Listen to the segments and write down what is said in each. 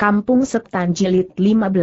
Kampung Setan Jilid 15.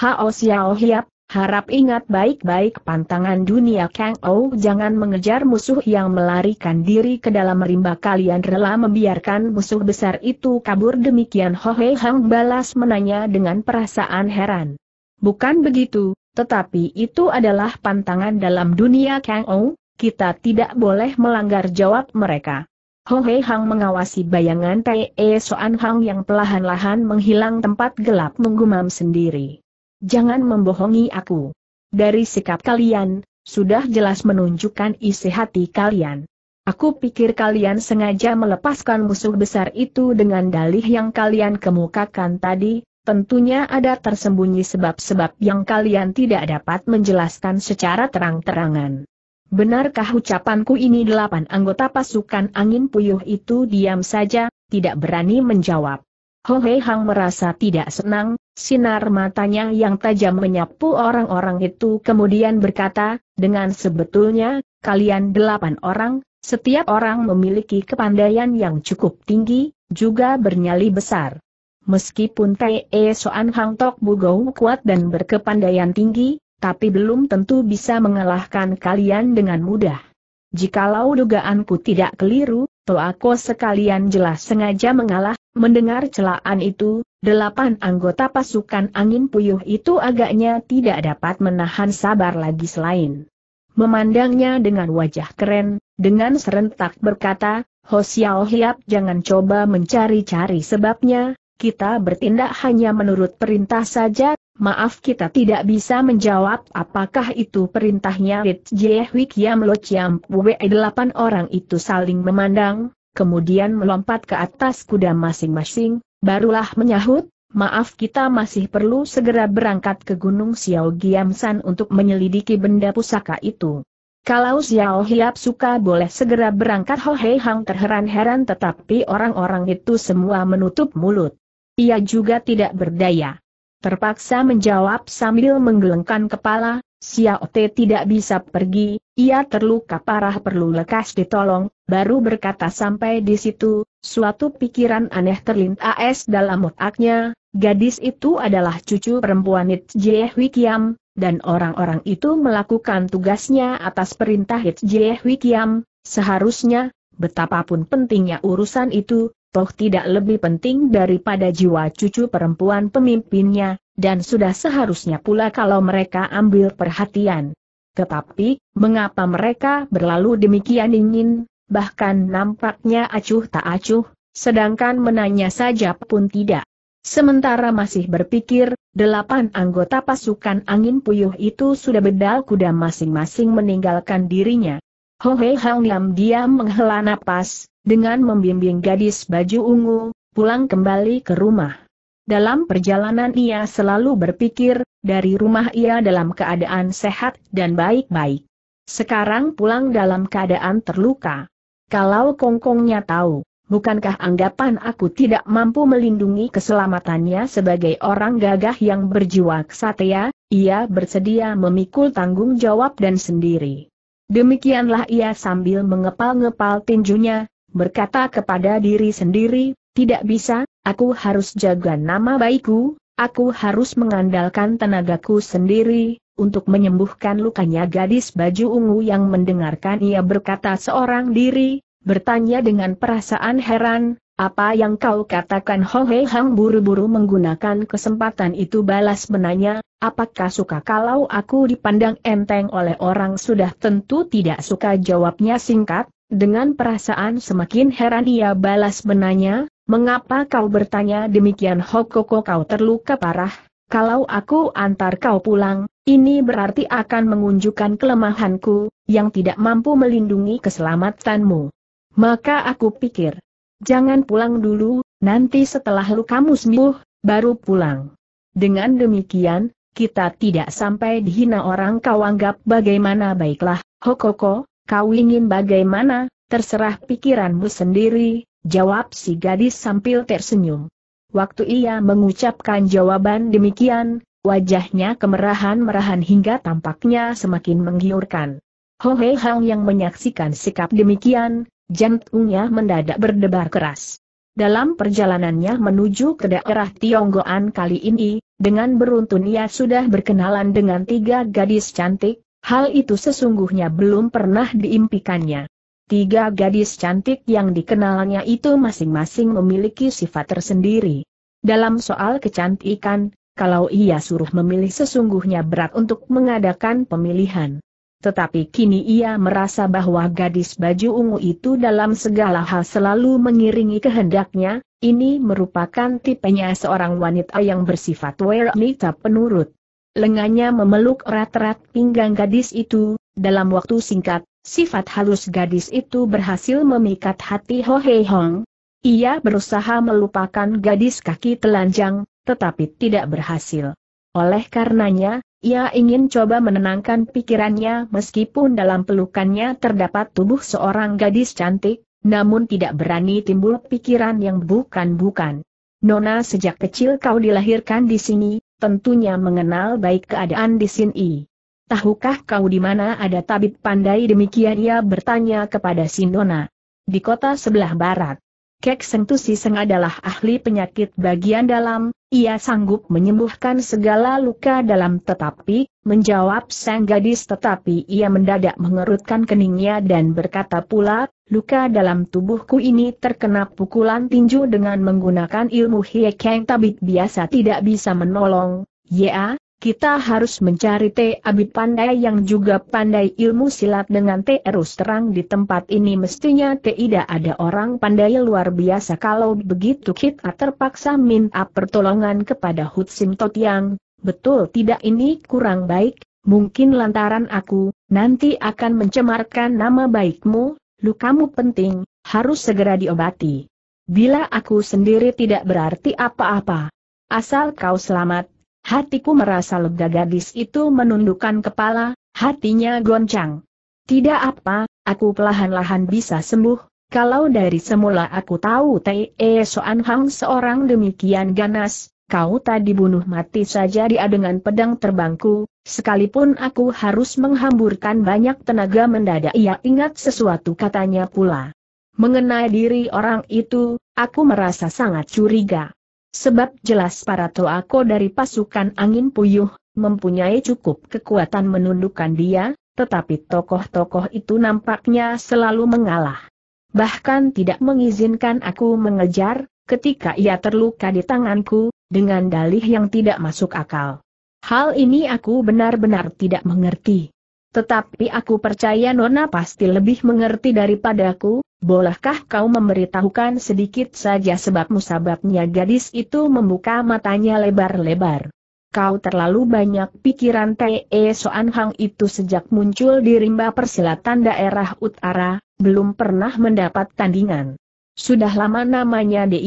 Hao Xiao Hiap, harap ingat baik-baik pantangan dunia Kang Ou jangan mengejar musuh yang melarikan diri ke dalam rimba kalian rela membiarkan musuh besar itu kabur demikian Ho Hohe Hang balas menanya dengan perasaan heran. Bukan begitu, tetapi itu adalah pantangan dalam dunia Kang Ou, kita tidak boleh melanggar jawab mereka. Ho Hei Hang mengawasi bayangan Te e Soan Hang yang pelahan lahan menghilang tempat gelap menggumam sendiri. Jangan membohongi aku. Dari sikap kalian, sudah jelas menunjukkan isi hati kalian. Aku pikir kalian sengaja melepaskan musuh besar itu dengan dalih yang kalian kemukakan tadi, tentunya ada tersembunyi sebab-sebab yang kalian tidak dapat menjelaskan secara terang-terangan. Benarkah ucapanku ini delapan anggota pasukan angin puyuh itu diam saja, tidak berani menjawab. Ho Hei Hang merasa tidak senang, sinar matanya yang tajam menyapu orang-orang itu kemudian berkata, dengan sebetulnya, kalian delapan orang, setiap orang memiliki kepandaian yang cukup tinggi, juga bernyali besar. Meskipun Tae Soan Hang Tok Bugou kuat dan berkepandaian tinggi, tapi belum tentu bisa mengalahkan kalian dengan mudah. Jikalau dugaanku tidak keliru, Toako sekalian jelas sengaja mengalah, mendengar celaan itu, delapan anggota pasukan angin puyuh itu agaknya tidak dapat menahan sabar lagi selain. Memandangnya dengan wajah keren, dengan serentak berkata, Xiao Hiap jangan coba mencari-cari sebabnya, kita bertindak hanya menurut perintah saja, Maaf kita tidak bisa menjawab apakah itu perintahnya Rit Jehwi Kiam Lo Chiam Pue Delapan orang itu saling memandang, kemudian melompat ke atas kuda masing-masing, barulah menyahut, maaf kita masih perlu segera berangkat ke Gunung Xiao Giam San untuk menyelidiki benda pusaka itu. Kalau Xiao Hiap suka boleh segera berangkat Ho Hei Hang terheran-heran tetapi orang-orang itu semua menutup mulut. Ia juga tidak berdaya terpaksa menjawab sambil menggelengkan kepala, Xiao Te tidak bisa pergi, ia terluka parah perlu lekas ditolong, baru berkata sampai di situ, suatu pikiran aneh terlintas dalam otaknya, gadis itu adalah cucu perempuan It Jie Wikiam, dan orang-orang itu melakukan tugasnya atas perintah It Jie Wikiam, seharusnya, betapapun pentingnya urusan itu, Toh tidak lebih penting daripada jiwa cucu perempuan pemimpinnya, dan sudah seharusnya pula kalau mereka ambil perhatian. Tetapi, mengapa mereka berlalu demikian ingin, bahkan nampaknya acuh tak acuh, sedangkan menanya saja pun tidak. Sementara masih berpikir, delapan anggota pasukan angin puyuh itu sudah bedal kuda masing-masing meninggalkan dirinya. Ho Hei Hang diam menghela napas, dengan membimbing gadis baju ungu, pulang kembali ke rumah. Dalam perjalanan ia selalu berpikir, dari rumah ia dalam keadaan sehat dan baik-baik. Sekarang pulang dalam keadaan terluka. Kalau kongkongnya tahu, bukankah anggapan aku tidak mampu melindungi keselamatannya sebagai orang gagah yang berjiwa kesatria, ia bersedia memikul tanggung jawab dan sendiri. Demikianlah ia sambil mengepal-ngepal tinjunya, berkata kepada diri sendiri, tidak bisa, aku harus jaga nama baikku, aku harus mengandalkan tenagaku sendiri, untuk menyembuhkan lukanya gadis baju ungu yang mendengarkan ia berkata seorang diri, bertanya dengan perasaan heran, apa yang kau katakan Ho Hei Hang buru-buru menggunakan kesempatan itu balas menanya, apakah suka kalau aku dipandang enteng oleh orang sudah tentu tidak suka jawabnya singkat, dengan perasaan semakin heran ia balas menanya, mengapa kau bertanya demikian Hokoko kau terluka parah, kalau aku antar kau pulang, ini berarti akan mengunjukkan kelemahanku, yang tidak mampu melindungi keselamatanmu. Maka aku pikir, jangan pulang dulu, nanti setelah lukamu sembuh, baru pulang. Dengan demikian, kita tidak sampai dihina orang kau anggap bagaimana baiklah, Hokoko, Kau ingin bagaimana? Terserah pikiranmu sendiri, jawab si gadis sambil tersenyum. Waktu ia mengucapkan jawaban demikian, wajahnya kemerahan-merahan hingga tampaknya semakin menggiurkan. Ho Hei Hang yang menyaksikan sikap demikian, jantungnya mendadak berdebar keras. Dalam perjalanannya menuju ke daerah Tionggoan kali ini, dengan beruntun ia sudah berkenalan dengan tiga gadis cantik, Hal itu sesungguhnya belum pernah diimpikannya. Tiga gadis cantik yang dikenalnya itu masing-masing memiliki sifat tersendiri. Dalam soal kecantikan, kalau ia suruh memilih sesungguhnya berat untuk mengadakan pemilihan. Tetapi kini ia merasa bahwa gadis baju ungu itu dalam segala hal selalu mengiringi kehendaknya, ini merupakan tipenya seorang wanita yang bersifat wanita penurut lengannya memeluk erat-erat pinggang gadis itu, dalam waktu singkat, sifat halus gadis itu berhasil memikat hati Ho Hei Hong. Ia berusaha melupakan gadis kaki telanjang, tetapi tidak berhasil. Oleh karenanya, ia ingin coba menenangkan pikirannya meskipun dalam pelukannya terdapat tubuh seorang gadis cantik, namun tidak berani timbul pikiran yang bukan-bukan. Nona sejak kecil kau dilahirkan di sini, tentunya mengenal baik keadaan di sini. Tahukah kau di mana ada tabib pandai demikian ia bertanya kepada Sindona. Di kota sebelah barat. Kek sentusi Seng adalah ahli penyakit bagian dalam, ia sanggup menyembuhkan segala luka dalam tetapi, menjawab sang gadis tetapi ia mendadak mengerutkan keningnya dan berkata pula, Luka dalam tubuhku ini terkena pukulan tinju dengan menggunakan ilmu Hiekeng tabib biasa tidak bisa menolong. Ya, kita harus mencari T. Abid pandai yang juga pandai ilmu silat dengan erus terang di tempat ini mestinya tidak ada orang pandai luar biasa kalau begitu kita terpaksa minta pertolongan kepada Hutsim Totiang. Betul tidak ini kurang baik, mungkin lantaran aku, nanti akan mencemarkan nama baikmu, lukamu penting, harus segera diobati. Bila aku sendiri tidak berarti apa-apa. Asal kau selamat, hatiku merasa lega gadis itu menundukkan kepala, hatinya goncang. Tidak apa, aku pelahan lahan bisa sembuh, kalau dari semula aku tahu Te e Soan Hang seorang demikian ganas, kau tadi bunuh mati saja dia dengan pedang terbangku, Sekalipun aku harus menghamburkan banyak tenaga mendadak ia ingat sesuatu katanya pula. Mengenai diri orang itu, aku merasa sangat curiga. Sebab jelas para toako dari pasukan angin puyuh, mempunyai cukup kekuatan menundukkan dia, tetapi tokoh-tokoh itu nampaknya selalu mengalah. Bahkan tidak mengizinkan aku mengejar, ketika ia terluka di tanganku, dengan dalih yang tidak masuk akal. Hal ini aku benar-benar tidak mengerti. Tetapi aku percaya Nona pasti lebih mengerti daripadaku, bolehkah kau memberitahukan sedikit saja sebab musababnya gadis itu membuka matanya lebar-lebar. Kau terlalu banyak pikiran T.E. Soan Hang itu sejak muncul di rimba persilatan daerah utara, belum pernah mendapat tandingan. Sudah lama namanya Di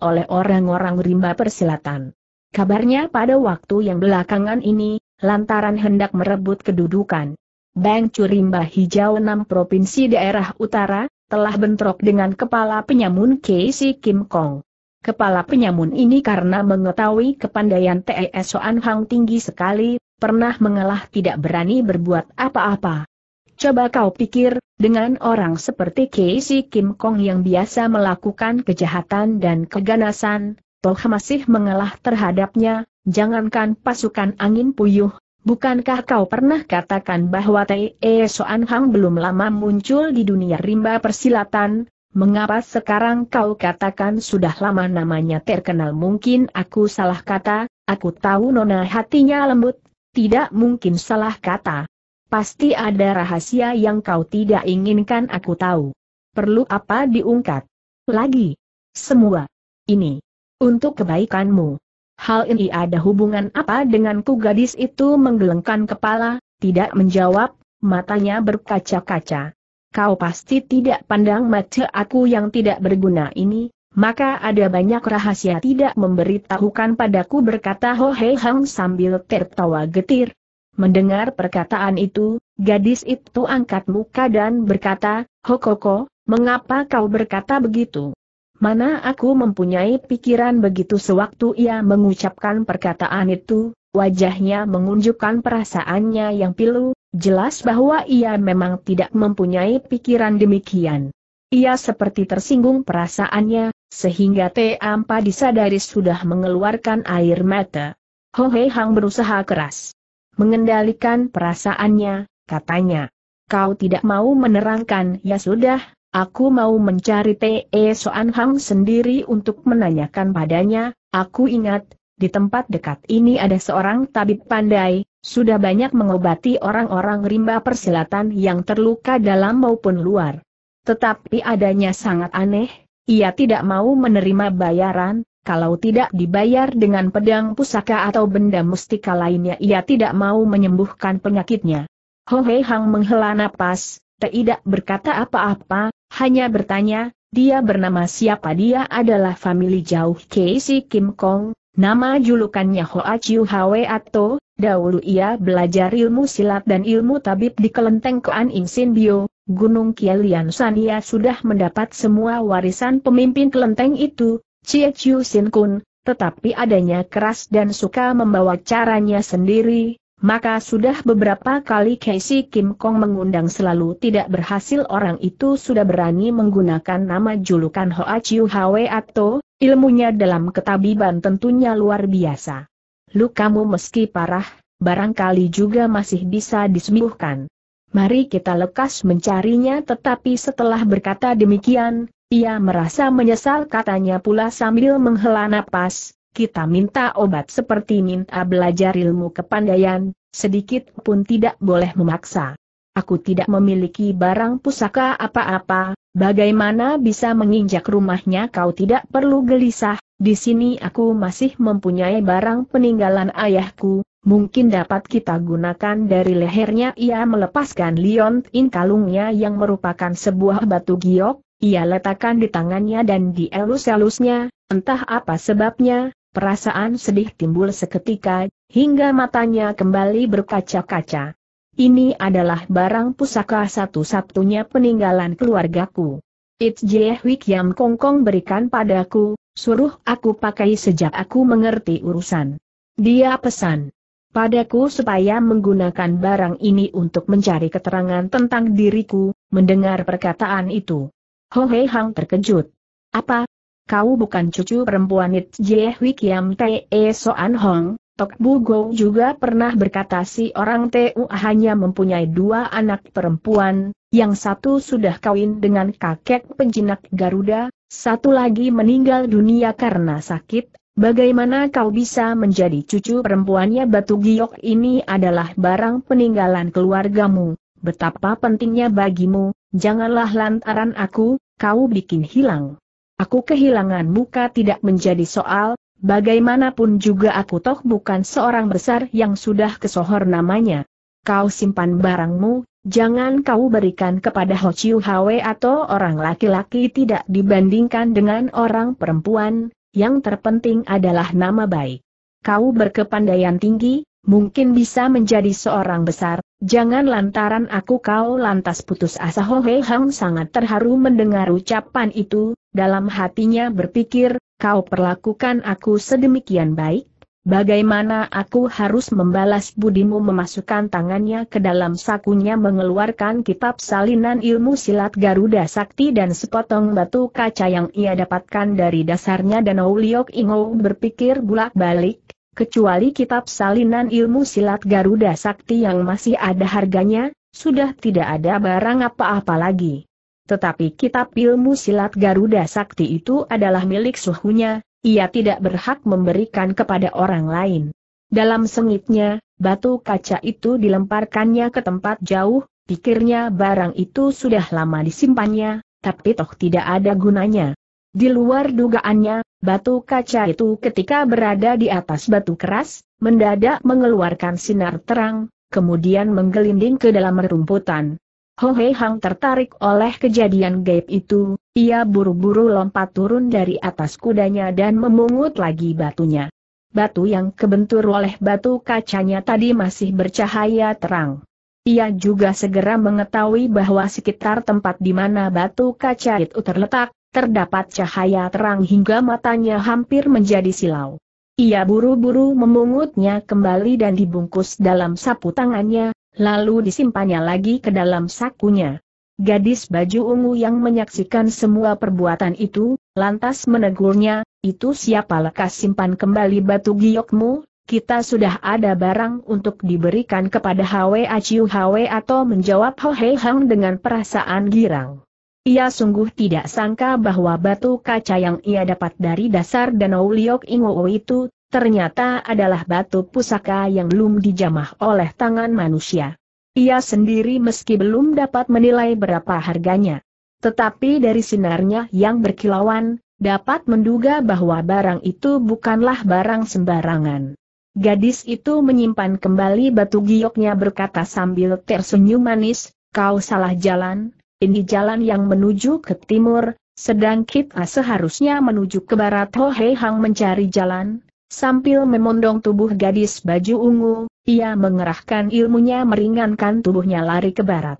oleh orang-orang rimba persilatan kabarnya pada waktu yang belakangan ini, lantaran hendak merebut kedudukan. Bank Curimba Hijau 6 Provinsi Daerah Utara, telah bentrok dengan kepala penyamun Casey Kim Kong. Kepala penyamun ini karena mengetahui kepandaian TES Soan Hang tinggi sekali, pernah mengalah tidak berani berbuat apa-apa. Coba kau pikir, dengan orang seperti Casey Kim Kong yang biasa melakukan kejahatan dan keganasan, Toh masih mengalah terhadapnya, jangankan pasukan angin puyuh, bukankah kau pernah katakan bahwa T.E. Soan Hang belum lama muncul di dunia rimba persilatan, mengapa sekarang kau katakan sudah lama namanya terkenal mungkin aku salah kata, aku tahu nona hatinya lembut, tidak mungkin salah kata. Pasti ada rahasia yang kau tidak inginkan aku tahu. Perlu apa diungkap? Lagi. Semua. Ini. Untuk kebaikanmu. Hal ini ada hubungan apa denganku gadis itu menggelengkan kepala, tidak menjawab, matanya berkaca-kaca. Kau pasti tidak pandang mata aku yang tidak berguna ini, maka ada banyak rahasia tidak memberitahukan padaku berkata Ho Hei Hang sambil tertawa getir. Mendengar perkataan itu, gadis itu angkat muka dan berkata, Ho Koko, mengapa kau berkata begitu? Mana aku mempunyai pikiran begitu sewaktu ia mengucapkan perkataan itu, wajahnya mengunjukkan perasaannya yang pilu, jelas bahwa ia memang tidak mempunyai pikiran demikian. Ia seperti tersinggung perasaannya, sehingga Ampa disadari sudah mengeluarkan air mata. Ho Hei Hang berusaha keras. Mengendalikan perasaannya, katanya. Kau tidak mau menerangkan, ya sudah, Aku mau mencari T.E. Soan Hang sendiri untuk menanyakan padanya, aku ingat, di tempat dekat ini ada seorang tabib pandai, sudah banyak mengobati orang-orang rimba persilatan yang terluka dalam maupun luar. Tetapi adanya sangat aneh, ia tidak mau menerima bayaran, kalau tidak dibayar dengan pedang pusaka atau benda mustika lainnya ia tidak mau menyembuhkan penyakitnya. Ho Hei Hang menghela napas, tidak berkata apa-apa, hanya bertanya, dia bernama siapa dia adalah famili jauh Casey Kim Kong, nama julukannya Hoa Chiu Hwe Ato, dahulu ia belajar ilmu silat dan ilmu tabib di kelenteng Kuan Ing Sin Bio, Gunung Kielian San ia sudah mendapat semua warisan pemimpin kelenteng itu, Chie Chiu Sin Kun, tetapi adanya keras dan suka membawa caranya sendiri, maka sudah beberapa kali Casey Kim Kong mengundang selalu tidak berhasil orang itu sudah berani menggunakan nama julukan Hoa Chiu Hwe atau ilmunya dalam ketabiban tentunya luar biasa. Lukamu meski parah, barangkali juga masih bisa disembuhkan. Mari kita lekas mencarinya tetapi setelah berkata demikian, ia merasa menyesal katanya pula sambil menghela napas, kita minta obat seperti minta belajar ilmu kepandaian, sedikit pun tidak boleh memaksa. Aku tidak memiliki barang pusaka apa-apa, bagaimana bisa menginjak rumahnya kau tidak perlu gelisah, di sini aku masih mempunyai barang peninggalan ayahku, mungkin dapat kita gunakan dari lehernya ia melepaskan liontin kalungnya yang merupakan sebuah batu giok, ia letakkan di tangannya dan dielus elusnya entah apa sebabnya, perasaan sedih timbul seketika, hingga matanya kembali berkaca-kaca. Ini adalah barang pusaka satu-satunya peninggalan keluargaku. It's Jehui Kiam Kongkong berikan padaku, suruh aku pakai sejak aku mengerti urusan. Dia pesan padaku supaya menggunakan barang ini untuk mencari keterangan tentang diriku, mendengar perkataan itu. Hee Hang terkejut. Apa, kau bukan cucu perempuan It Jie Hui Kiam Te E Soan Hong, Tok Bu Go juga pernah berkata si orang U hanya mempunyai dua anak perempuan, yang satu sudah kawin dengan kakek penjinak Garuda, satu lagi meninggal dunia karena sakit, bagaimana kau bisa menjadi cucu perempuannya Batu Giok ini adalah barang peninggalan keluargamu, betapa pentingnya bagimu, janganlah lantaran aku, kau bikin hilang. Aku kehilangan muka tidak menjadi soal, bagaimanapun juga aku toh bukan seorang besar yang sudah kesohor namanya. Kau simpan barangmu, jangan kau berikan kepada Ho Chiu Hwe atau orang laki-laki tidak dibandingkan dengan orang perempuan, yang terpenting adalah nama baik. Kau berkepandaian tinggi, mungkin bisa menjadi seorang besar, jangan lantaran aku kau lantas putus asa Ho Hang sangat terharu mendengar ucapan itu, dalam hatinya berpikir, kau perlakukan aku sedemikian baik, Bagaimana aku harus membalas budimu memasukkan tangannya ke dalam sakunya mengeluarkan kitab salinan ilmu silat Garuda Sakti dan sepotong batu kaca yang ia dapatkan dari dasarnya dan Liok Ingo berpikir bulak-balik, kecuali kitab salinan ilmu silat Garuda Sakti yang masih ada harganya, sudah tidak ada barang apa-apa lagi. Tetapi kitab ilmu silat Garuda Sakti itu adalah milik suhunya, ia tidak berhak memberikan kepada orang lain. Dalam sengitnya, batu kaca itu dilemparkannya ke tempat jauh, pikirnya barang itu sudah lama disimpannya, tapi toh tidak ada gunanya. Di luar dugaannya, batu kaca itu ketika berada di atas batu keras, mendadak mengeluarkan sinar terang, kemudian menggelinding ke dalam rerumputan. Ho Hei Hang tertarik oleh kejadian gaib itu, ia buru-buru lompat turun dari atas kudanya dan memungut lagi batunya. Batu yang kebentur oleh batu kacanya tadi masih bercahaya terang. Ia juga segera mengetahui bahwa sekitar tempat di mana batu kaca itu terletak, terdapat cahaya terang hingga matanya hampir menjadi silau. Ia buru-buru memungutnya kembali dan dibungkus dalam sapu tangannya, lalu disimpannya lagi ke dalam sakunya. Gadis baju ungu yang menyaksikan semua perbuatan itu, lantas menegurnya, itu siapa lekas simpan kembali batu giokmu, kita sudah ada barang untuk diberikan kepada Hwa Ciu Hwa atau menjawab Ho Hei Hang dengan perasaan girang. Ia sungguh tidak sangka bahwa batu kaca yang ia dapat dari dasar danau Liok Ingowo itu, ternyata adalah batu pusaka yang belum dijamah oleh tangan manusia. Ia sendiri meski belum dapat menilai berapa harganya. Tetapi dari sinarnya yang berkilauan, dapat menduga bahwa barang itu bukanlah barang sembarangan. Gadis itu menyimpan kembali batu gioknya berkata sambil tersenyum manis, kau salah jalan, ini jalan yang menuju ke timur, sedang kita seharusnya menuju ke barat Ho Hei Hang mencari jalan, sambil memondong tubuh gadis baju ungu, ia mengerahkan ilmunya meringankan tubuhnya lari ke barat.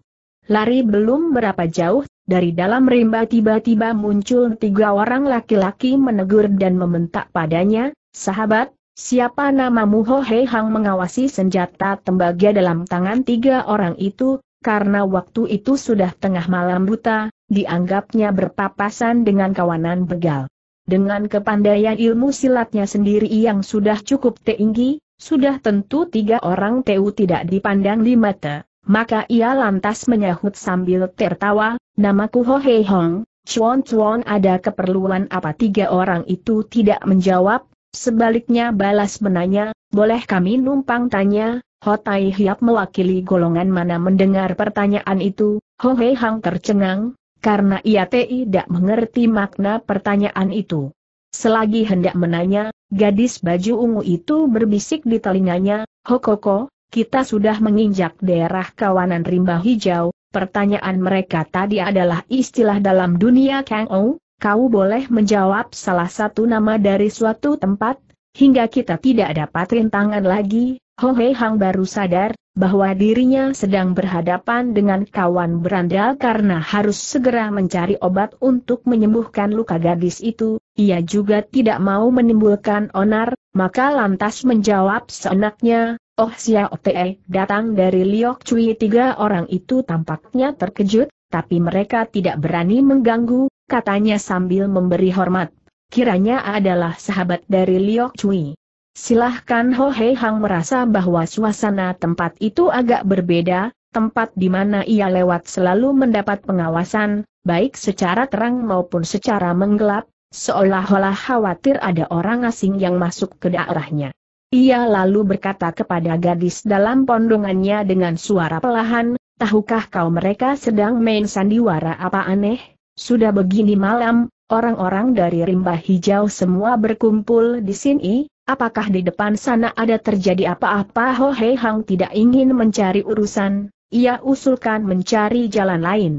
Lari belum berapa jauh, dari dalam rimba tiba-tiba muncul tiga orang laki-laki menegur dan membentak padanya, sahabat, siapa namamu Ho Hei Hang mengawasi senjata tembaga dalam tangan tiga orang itu, karena waktu itu sudah tengah malam buta, dianggapnya berpapasan dengan kawanan begal. Dengan kepandaian ilmu silatnya sendiri yang sudah cukup tinggi, sudah tentu tiga orang TU tidak dipandang di mata, maka ia lantas menyahut sambil tertawa, namaku Ho Hei Hong, Chuan Chuan ada keperluan apa tiga orang itu tidak menjawab, sebaliknya balas menanya, boleh kami numpang tanya, Tai Hiap mewakili golongan mana mendengar pertanyaan itu, Ho Hei Hang tercengang, karena ia tidak mengerti makna pertanyaan itu. Selagi hendak menanya, gadis baju ungu itu berbisik di telinganya, Hokoko, kita sudah menginjak daerah kawanan rimba hijau, pertanyaan mereka tadi adalah istilah dalam dunia Kang Ou, kau boleh menjawab salah satu nama dari suatu tempat, Hingga kita tidak dapat rintangan lagi, Ho Hei Hang baru sadar, bahwa dirinya sedang berhadapan dengan kawan berandal karena harus segera mencari obat untuk menyembuhkan luka gadis itu, ia juga tidak mau menimbulkan onar, maka lantas menjawab seenaknya, Oh sia Ote, datang dari Liok Cui tiga orang itu tampaknya terkejut, tapi mereka tidak berani mengganggu, katanya sambil memberi hormat kiranya adalah sahabat dari Liok Cui. Silahkan Ho Hei Hang merasa bahwa suasana tempat itu agak berbeda, tempat di mana ia lewat selalu mendapat pengawasan, baik secara terang maupun secara menggelap, seolah-olah khawatir ada orang asing yang masuk ke daerahnya. Ia lalu berkata kepada gadis dalam pondongannya dengan suara pelahan, tahukah kau mereka sedang main sandiwara apa aneh? Sudah begini malam, Orang-orang dari rimba hijau semua berkumpul di sini, apakah di depan sana ada terjadi apa-apa Ho Hei Hang tidak ingin mencari urusan, ia usulkan mencari jalan lain.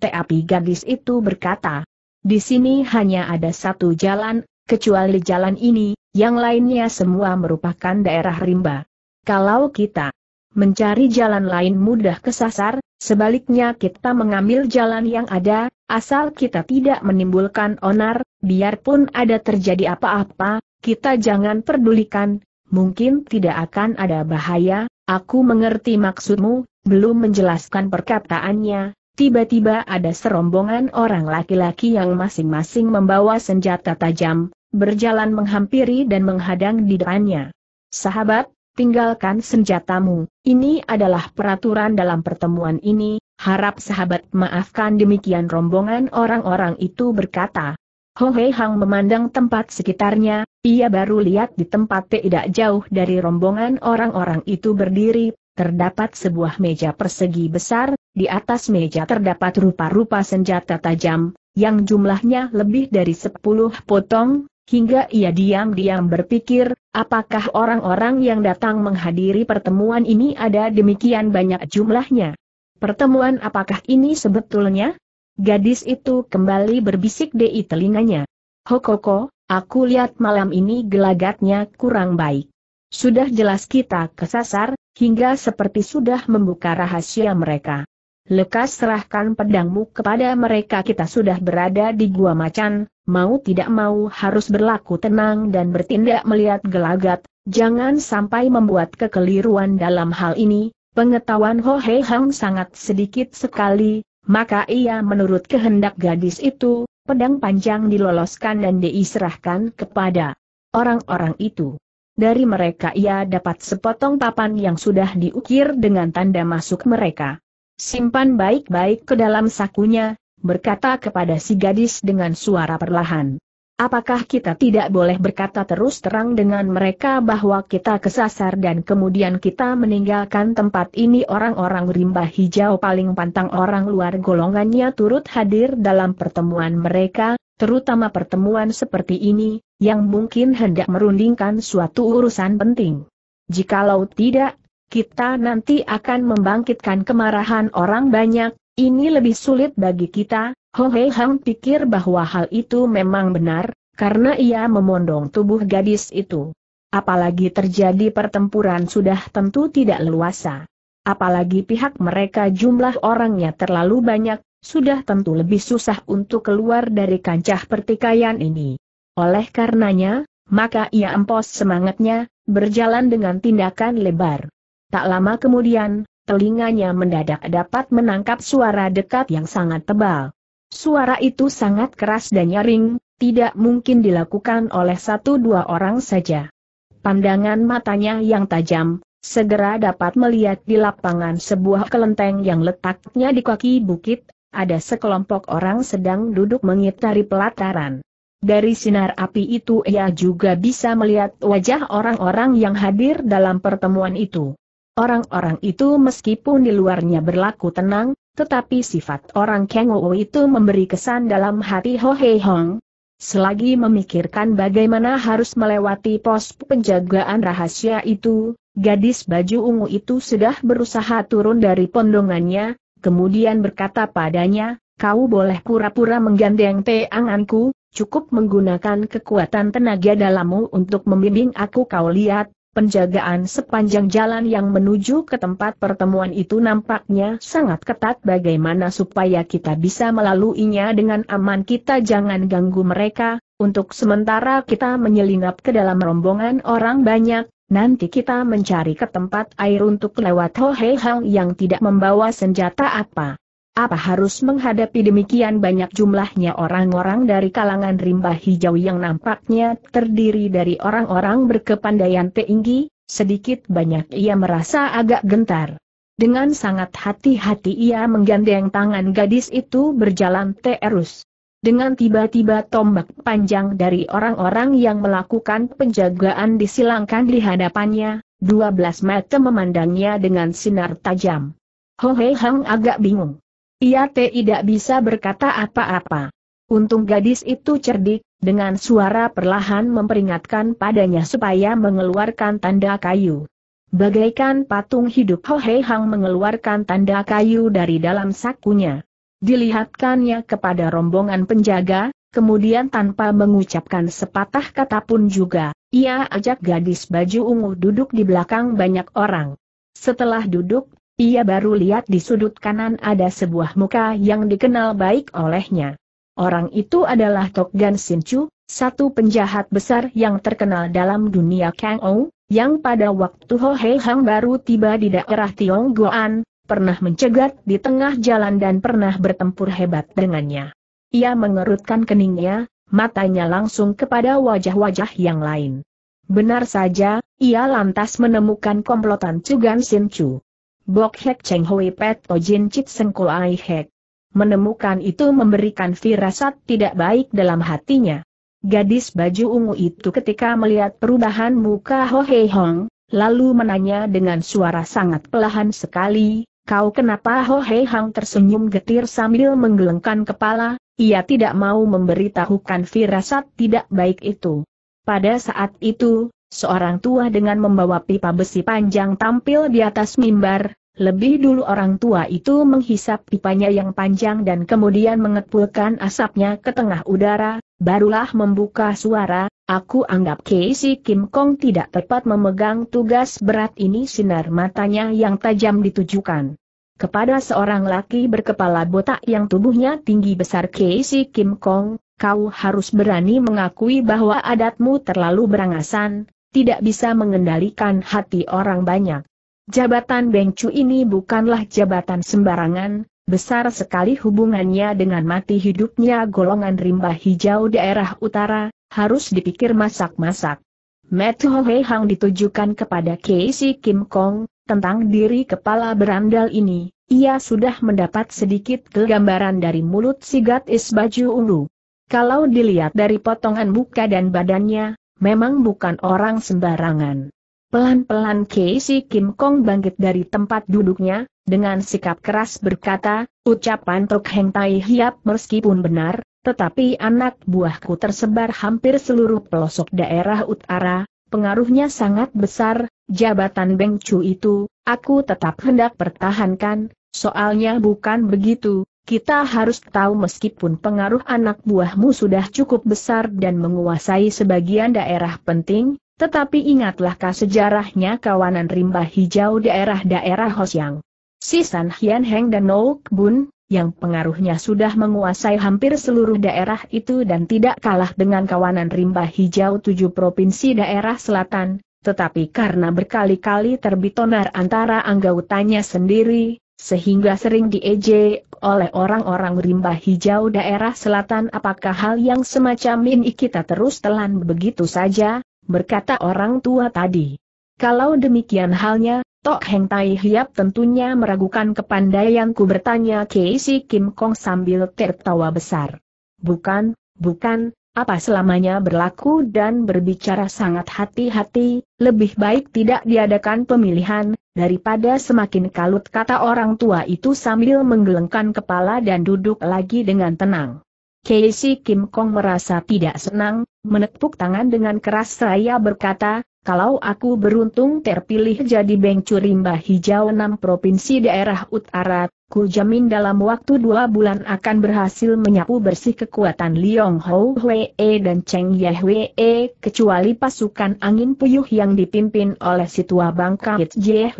Tapi gadis itu berkata, di sini hanya ada satu jalan, kecuali jalan ini, yang lainnya semua merupakan daerah rimba. Kalau kita mencari jalan lain mudah kesasar, sebaliknya kita mengambil jalan yang ada, Asal kita tidak menimbulkan onar, biarpun ada terjadi apa-apa, kita jangan pedulikan, mungkin tidak akan ada bahaya, aku mengerti maksudmu, belum menjelaskan perkataannya, tiba-tiba ada serombongan orang laki-laki yang masing-masing membawa senjata tajam, berjalan menghampiri dan menghadang di depannya. Sahabat, tinggalkan senjatamu, ini adalah peraturan dalam pertemuan ini, Harap sahabat maafkan demikian rombongan orang-orang itu berkata. Ho Hei Hang memandang tempat sekitarnya, ia baru lihat di tempat tidak jauh dari rombongan orang-orang itu berdiri, terdapat sebuah meja persegi besar, di atas meja terdapat rupa-rupa senjata tajam, yang jumlahnya lebih dari sepuluh potong, hingga ia diam-diam berpikir, apakah orang-orang yang datang menghadiri pertemuan ini ada demikian banyak jumlahnya. Pertemuan apakah ini sebetulnya? Gadis itu kembali berbisik di telinganya. Hokoko, aku lihat malam ini gelagatnya kurang baik. Sudah jelas kita kesasar, hingga seperti sudah membuka rahasia mereka. Lekas serahkan pedangmu kepada mereka kita sudah berada di gua macan, mau tidak mau harus berlaku tenang dan bertindak melihat gelagat, jangan sampai membuat kekeliruan dalam hal ini, Pengetahuan Ho Hei Hang sangat sedikit sekali, maka ia menurut kehendak gadis itu, pedang panjang diloloskan dan diserahkan kepada orang-orang itu. Dari mereka ia dapat sepotong papan yang sudah diukir dengan tanda masuk mereka. Simpan baik-baik ke dalam sakunya, berkata kepada si gadis dengan suara perlahan. Apakah kita tidak boleh berkata terus terang dengan mereka bahwa kita kesasar dan kemudian kita meninggalkan tempat ini orang-orang rimba hijau paling pantang orang luar golongannya turut hadir dalam pertemuan mereka, terutama pertemuan seperti ini, yang mungkin hendak merundingkan suatu urusan penting. Jikalau tidak, kita nanti akan membangkitkan kemarahan orang banyak, ini lebih sulit bagi kita, Ho Hei Hang pikir bahwa hal itu memang benar, karena ia memondong tubuh gadis itu. Apalagi terjadi pertempuran sudah tentu tidak leluasa. Apalagi pihak mereka jumlah orangnya terlalu banyak, sudah tentu lebih susah untuk keluar dari kancah pertikaian ini. Oleh karenanya, maka ia empos semangatnya, berjalan dengan tindakan lebar. Tak lama kemudian, telinganya mendadak dapat menangkap suara dekat yang sangat tebal. Suara itu sangat keras dan nyaring, tidak mungkin dilakukan oleh satu dua orang saja. Pandangan matanya yang tajam, segera dapat melihat di lapangan sebuah kelenteng yang letaknya di kaki bukit, ada sekelompok orang sedang duduk mengitari pelataran. Dari sinar api itu ia juga bisa melihat wajah orang-orang yang hadir dalam pertemuan itu. Orang-orang itu meskipun di luarnya berlaku tenang, tetapi sifat orang Kengo itu memberi kesan dalam hati Ho Hei Hong. Selagi memikirkan bagaimana harus melewati pos penjagaan rahasia itu, gadis baju ungu itu sudah berusaha turun dari pondongannya, kemudian berkata padanya, kau boleh pura-pura menggandeng teanganku, cukup menggunakan kekuatan tenaga dalammu untuk membimbing aku kau lihat, penjagaan sepanjang jalan yang menuju ke tempat pertemuan itu nampaknya sangat ketat bagaimana supaya kita bisa melaluinya dengan aman kita jangan ganggu mereka, untuk sementara kita menyelinap ke dalam rombongan orang banyak, nanti kita mencari ke tempat air untuk lewat Ho Hei Hang yang tidak membawa senjata apa. Apa harus menghadapi demikian banyak jumlahnya orang-orang dari kalangan rimba hijau yang nampaknya terdiri dari orang-orang berkepandaian tinggi, sedikit banyak ia merasa agak gentar. Dengan sangat hati-hati ia menggandeng tangan gadis itu berjalan terus. Dengan tiba-tiba tombak panjang dari orang-orang yang melakukan penjagaan disilangkan di hadapannya, 12 mata memandangnya dengan sinar tajam. Ho Hei Hang agak bingung. Ia tidak bisa berkata apa-apa. Untung gadis itu cerdik, dengan suara perlahan memperingatkan padanya supaya mengeluarkan tanda kayu. Bagaikan patung hidup Hohei Hang mengeluarkan tanda kayu dari dalam sakunya. Dilihatkannya kepada rombongan penjaga, kemudian tanpa mengucapkan sepatah kata pun juga, ia ajak gadis baju ungu duduk di belakang banyak orang. Setelah duduk, ia baru lihat di sudut kanan ada sebuah muka yang dikenal baik olehnya. Orang itu adalah Tok Gan Sin Sinchu, satu penjahat besar yang terkenal dalam dunia Kang Ou, yang pada waktu Ho Hei Hang baru tiba di daerah Tiong Goan, pernah mencegat di tengah jalan dan pernah bertempur hebat dengannya. Ia mengerutkan keningnya, matanya langsung kepada wajah-wajah yang lain. Benar saja, ia lantas menemukan komplotan Cugan Sinchu. Bok Hek Cheng Hui Pet Jin Chit Seng Ai Hek. Menemukan itu memberikan firasat tidak baik dalam hatinya. Gadis baju ungu itu ketika melihat perubahan muka Ho Hei Hong, lalu menanya dengan suara sangat pelahan sekali, kau kenapa Ho Hei Hong tersenyum getir sambil menggelengkan kepala, ia tidak mau memberitahukan firasat tidak baik itu. Pada saat itu, Seorang tua dengan membawa pipa besi panjang tampil di atas mimbar, lebih dulu orang tua itu menghisap pipanya yang panjang dan kemudian mengepulkan asapnya ke tengah udara, barulah membuka suara, aku anggap Casey Kim Kong tidak tepat memegang tugas berat ini sinar matanya yang tajam ditujukan. Kepada seorang laki berkepala botak yang tubuhnya tinggi besar Casey Kim Kong, kau harus berani mengakui bahwa adatmu terlalu berangasan, tidak bisa mengendalikan hati orang banyak. Jabatan Bengcu ini bukanlah jabatan sembarangan, besar sekali hubungannya dengan mati hidupnya golongan rimba hijau daerah utara, harus dipikir masak-masak. Matt Ho Hei Hang ditujukan kepada Casey Kim Kong, tentang diri kepala berandal ini, ia sudah mendapat sedikit kegambaran dari mulut si gatis baju ulu. Kalau dilihat dari potongan muka dan badannya, memang bukan orang sembarangan. Pelan-pelan Casey Kim Kong bangkit dari tempat duduknya, dengan sikap keras berkata, ucapan Tok Heng Tai Hiap meskipun benar, tetapi anak buahku tersebar hampir seluruh pelosok daerah utara, pengaruhnya sangat besar, jabatan Beng Chu itu, aku tetap hendak pertahankan, soalnya bukan begitu, kita harus tahu meskipun pengaruh anak buahmu sudah cukup besar dan menguasai sebagian daerah penting, tetapi ingatlah kah sejarahnya kawanan rimba hijau daerah-daerah Hosyang. Si San Hian Heng dan Nouk Bun, yang pengaruhnya sudah menguasai hampir seluruh daerah itu dan tidak kalah dengan kawanan rimba hijau tujuh provinsi daerah selatan, tetapi karena berkali-kali terbitonar antara anggotanya sendiri, sehingga sering diejek oleh orang-orang rimba hijau daerah selatan apakah hal yang semacam ini kita terus telan begitu saja, berkata orang tua tadi. Kalau demikian halnya, Tok Heng Tai Hiap tentunya meragukan kepandaianku bertanya Kei Kim Kong sambil tertawa besar. Bukan, bukan, apa selamanya berlaku dan berbicara sangat hati-hati, lebih baik tidak diadakan pemilihan, daripada semakin kalut kata orang tua itu sambil menggelengkan kepala dan duduk lagi dengan tenang. Casey Kim Kong merasa tidak senang, menepuk tangan dengan keras seraya berkata, kalau aku beruntung terpilih jadi bengcu rimba hijau 6 provinsi daerah utara, ku jamin dalam waktu dua bulan akan berhasil menyapu bersih kekuatan Liong Ho Hwee dan Cheng Yeh Hwee, kecuali pasukan angin puyuh yang dipimpin oleh Situa bangka Hit Jeh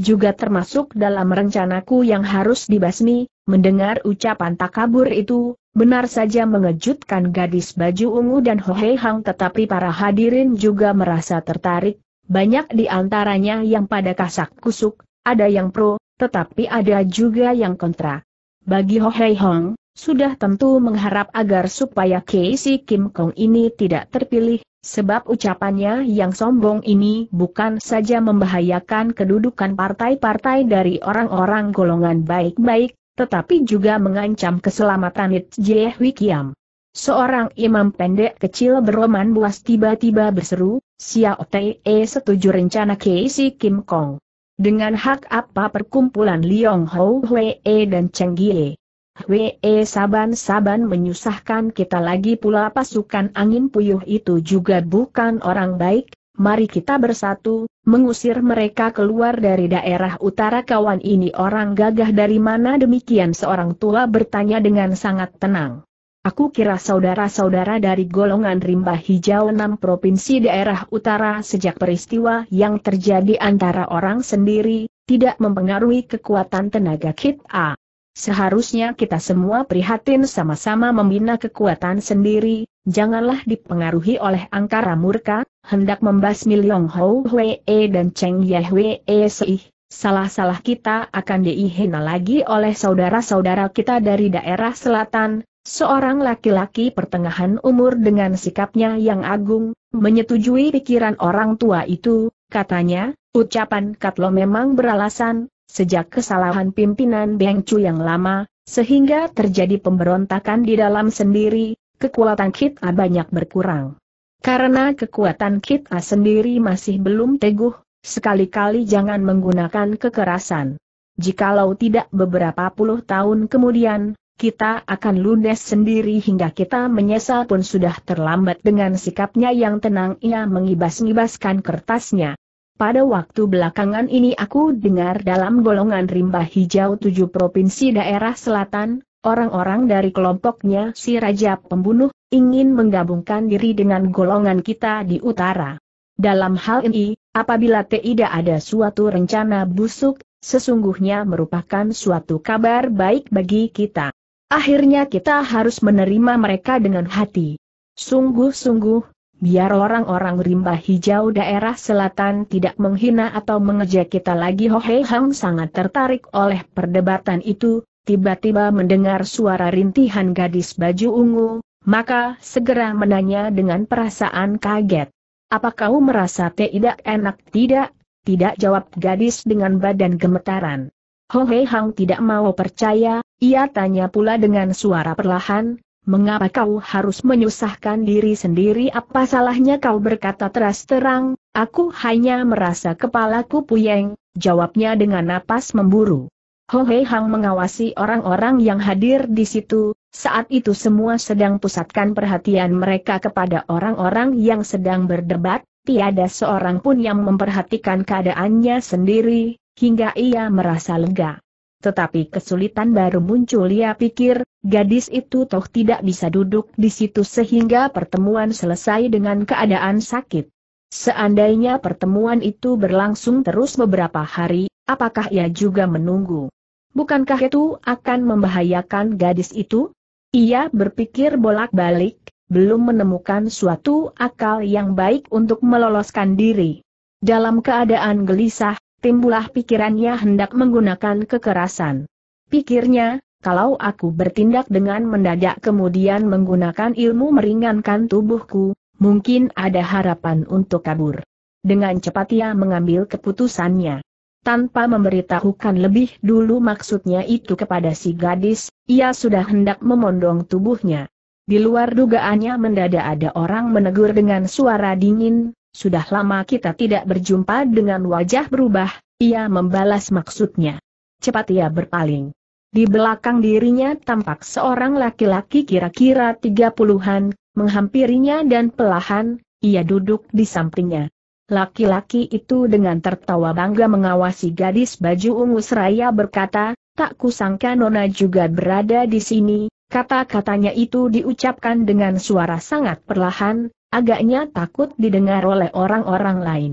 juga termasuk dalam rencanaku yang harus dibasmi, mendengar ucapan takabur itu, Benar saja mengejutkan gadis baju ungu dan Hohe Hang tetapi para hadirin juga merasa tertarik, banyak di antaranya yang pada kasak kusuk, ada yang pro, tetapi ada juga yang kontra. Bagi Hohe Hang, sudah tentu mengharap agar supaya Casey Kim Kong ini tidak terpilih, sebab ucapannya yang sombong ini bukan saja membahayakan kedudukan partai-partai dari orang-orang golongan baik-baik, tetapi juga mengancam keselamatan It Jeh Wikiam. Seorang imam pendek kecil beroman buas tiba-tiba berseru, Xiao Te eh, setuju rencana Casey Kim Kong. Dengan hak apa perkumpulan Liong Ho Hwee eh, dan Cheng Gie? Hwee eh, saban-saban menyusahkan kita lagi pula pasukan angin puyuh itu juga bukan orang baik, mari kita bersatu, mengusir mereka keluar dari daerah utara kawan ini orang gagah dari mana demikian seorang tua bertanya dengan sangat tenang. Aku kira saudara-saudara dari golongan rimba hijau enam provinsi daerah utara sejak peristiwa yang terjadi antara orang sendiri, tidak mempengaruhi kekuatan tenaga kita. Seharusnya kita semua prihatin sama-sama membina kekuatan sendiri, janganlah dipengaruhi oleh angkara murka, hendak membasmi Liong Hou Hwee dan Cheng Ye Hwee Seih, salah-salah kita akan dihina lagi oleh saudara-saudara kita dari daerah selatan, seorang laki-laki pertengahan umur dengan sikapnya yang agung, menyetujui pikiran orang tua itu, katanya, ucapan Katlo memang beralasan, sejak kesalahan pimpinan Beng Chu yang lama, sehingga terjadi pemberontakan di dalam sendiri, kekuatan kita banyak berkurang. Karena kekuatan kita sendiri masih belum teguh, sekali-kali jangan menggunakan kekerasan. Jikalau tidak beberapa puluh tahun kemudian, kita akan ludes sendiri hingga kita menyesal pun sudah terlambat dengan sikapnya yang tenang ia mengibas-ngibaskan kertasnya. Pada waktu belakangan ini aku dengar dalam golongan rimba hijau tujuh provinsi daerah selatan, Orang-orang dari kelompoknya si Raja Pembunuh, ingin menggabungkan diri dengan golongan kita di utara. Dalam hal ini, apabila tidak ada suatu rencana busuk, sesungguhnya merupakan suatu kabar baik bagi kita. Akhirnya kita harus menerima mereka dengan hati. Sungguh-sungguh, biar orang-orang rimba hijau daerah selatan tidak menghina atau mengejek kita lagi Hohe Hang sangat tertarik oleh perdebatan itu, tiba-tiba mendengar suara rintihan gadis baju ungu, maka segera menanya dengan perasaan kaget. Apa kau merasa tidak enak tidak? Tidak jawab gadis dengan badan gemetaran. Ho Hei Hang tidak mau percaya, ia tanya pula dengan suara perlahan, mengapa kau harus menyusahkan diri sendiri apa salahnya kau berkata teras terang, aku hanya merasa kepalaku puyeng, jawabnya dengan napas memburu. Ho Hei Hang mengawasi orang-orang yang hadir di situ, saat itu semua sedang pusatkan perhatian mereka kepada orang-orang yang sedang berdebat, tiada seorang pun yang memperhatikan keadaannya sendiri, hingga ia merasa lega. Tetapi kesulitan baru muncul ia pikir, gadis itu toh tidak bisa duduk di situ sehingga pertemuan selesai dengan keadaan sakit. Seandainya pertemuan itu berlangsung terus beberapa hari, apakah ia juga menunggu Bukankah itu akan membahayakan gadis itu? Ia berpikir bolak-balik, belum menemukan suatu akal yang baik untuk meloloskan diri. Dalam keadaan gelisah, timbullah pikirannya hendak menggunakan kekerasan. Pikirnya, kalau aku bertindak dengan mendadak kemudian menggunakan ilmu meringankan tubuhku, mungkin ada harapan untuk kabur. Dengan cepat ia mengambil keputusannya tanpa memberitahukan lebih dulu maksudnya itu kepada si gadis, ia sudah hendak memondong tubuhnya. Di luar dugaannya mendadak ada orang menegur dengan suara dingin, sudah lama kita tidak berjumpa dengan wajah berubah, ia membalas maksudnya. Cepat ia berpaling. Di belakang dirinya tampak seorang laki-laki kira-kira tiga puluhan, menghampirinya dan pelahan, ia duduk di sampingnya. Laki-laki itu dengan tertawa bangga mengawasi gadis baju ungu seraya berkata, tak kusangka Nona juga berada di sini, kata-katanya itu diucapkan dengan suara sangat perlahan, agaknya takut didengar oleh orang-orang lain.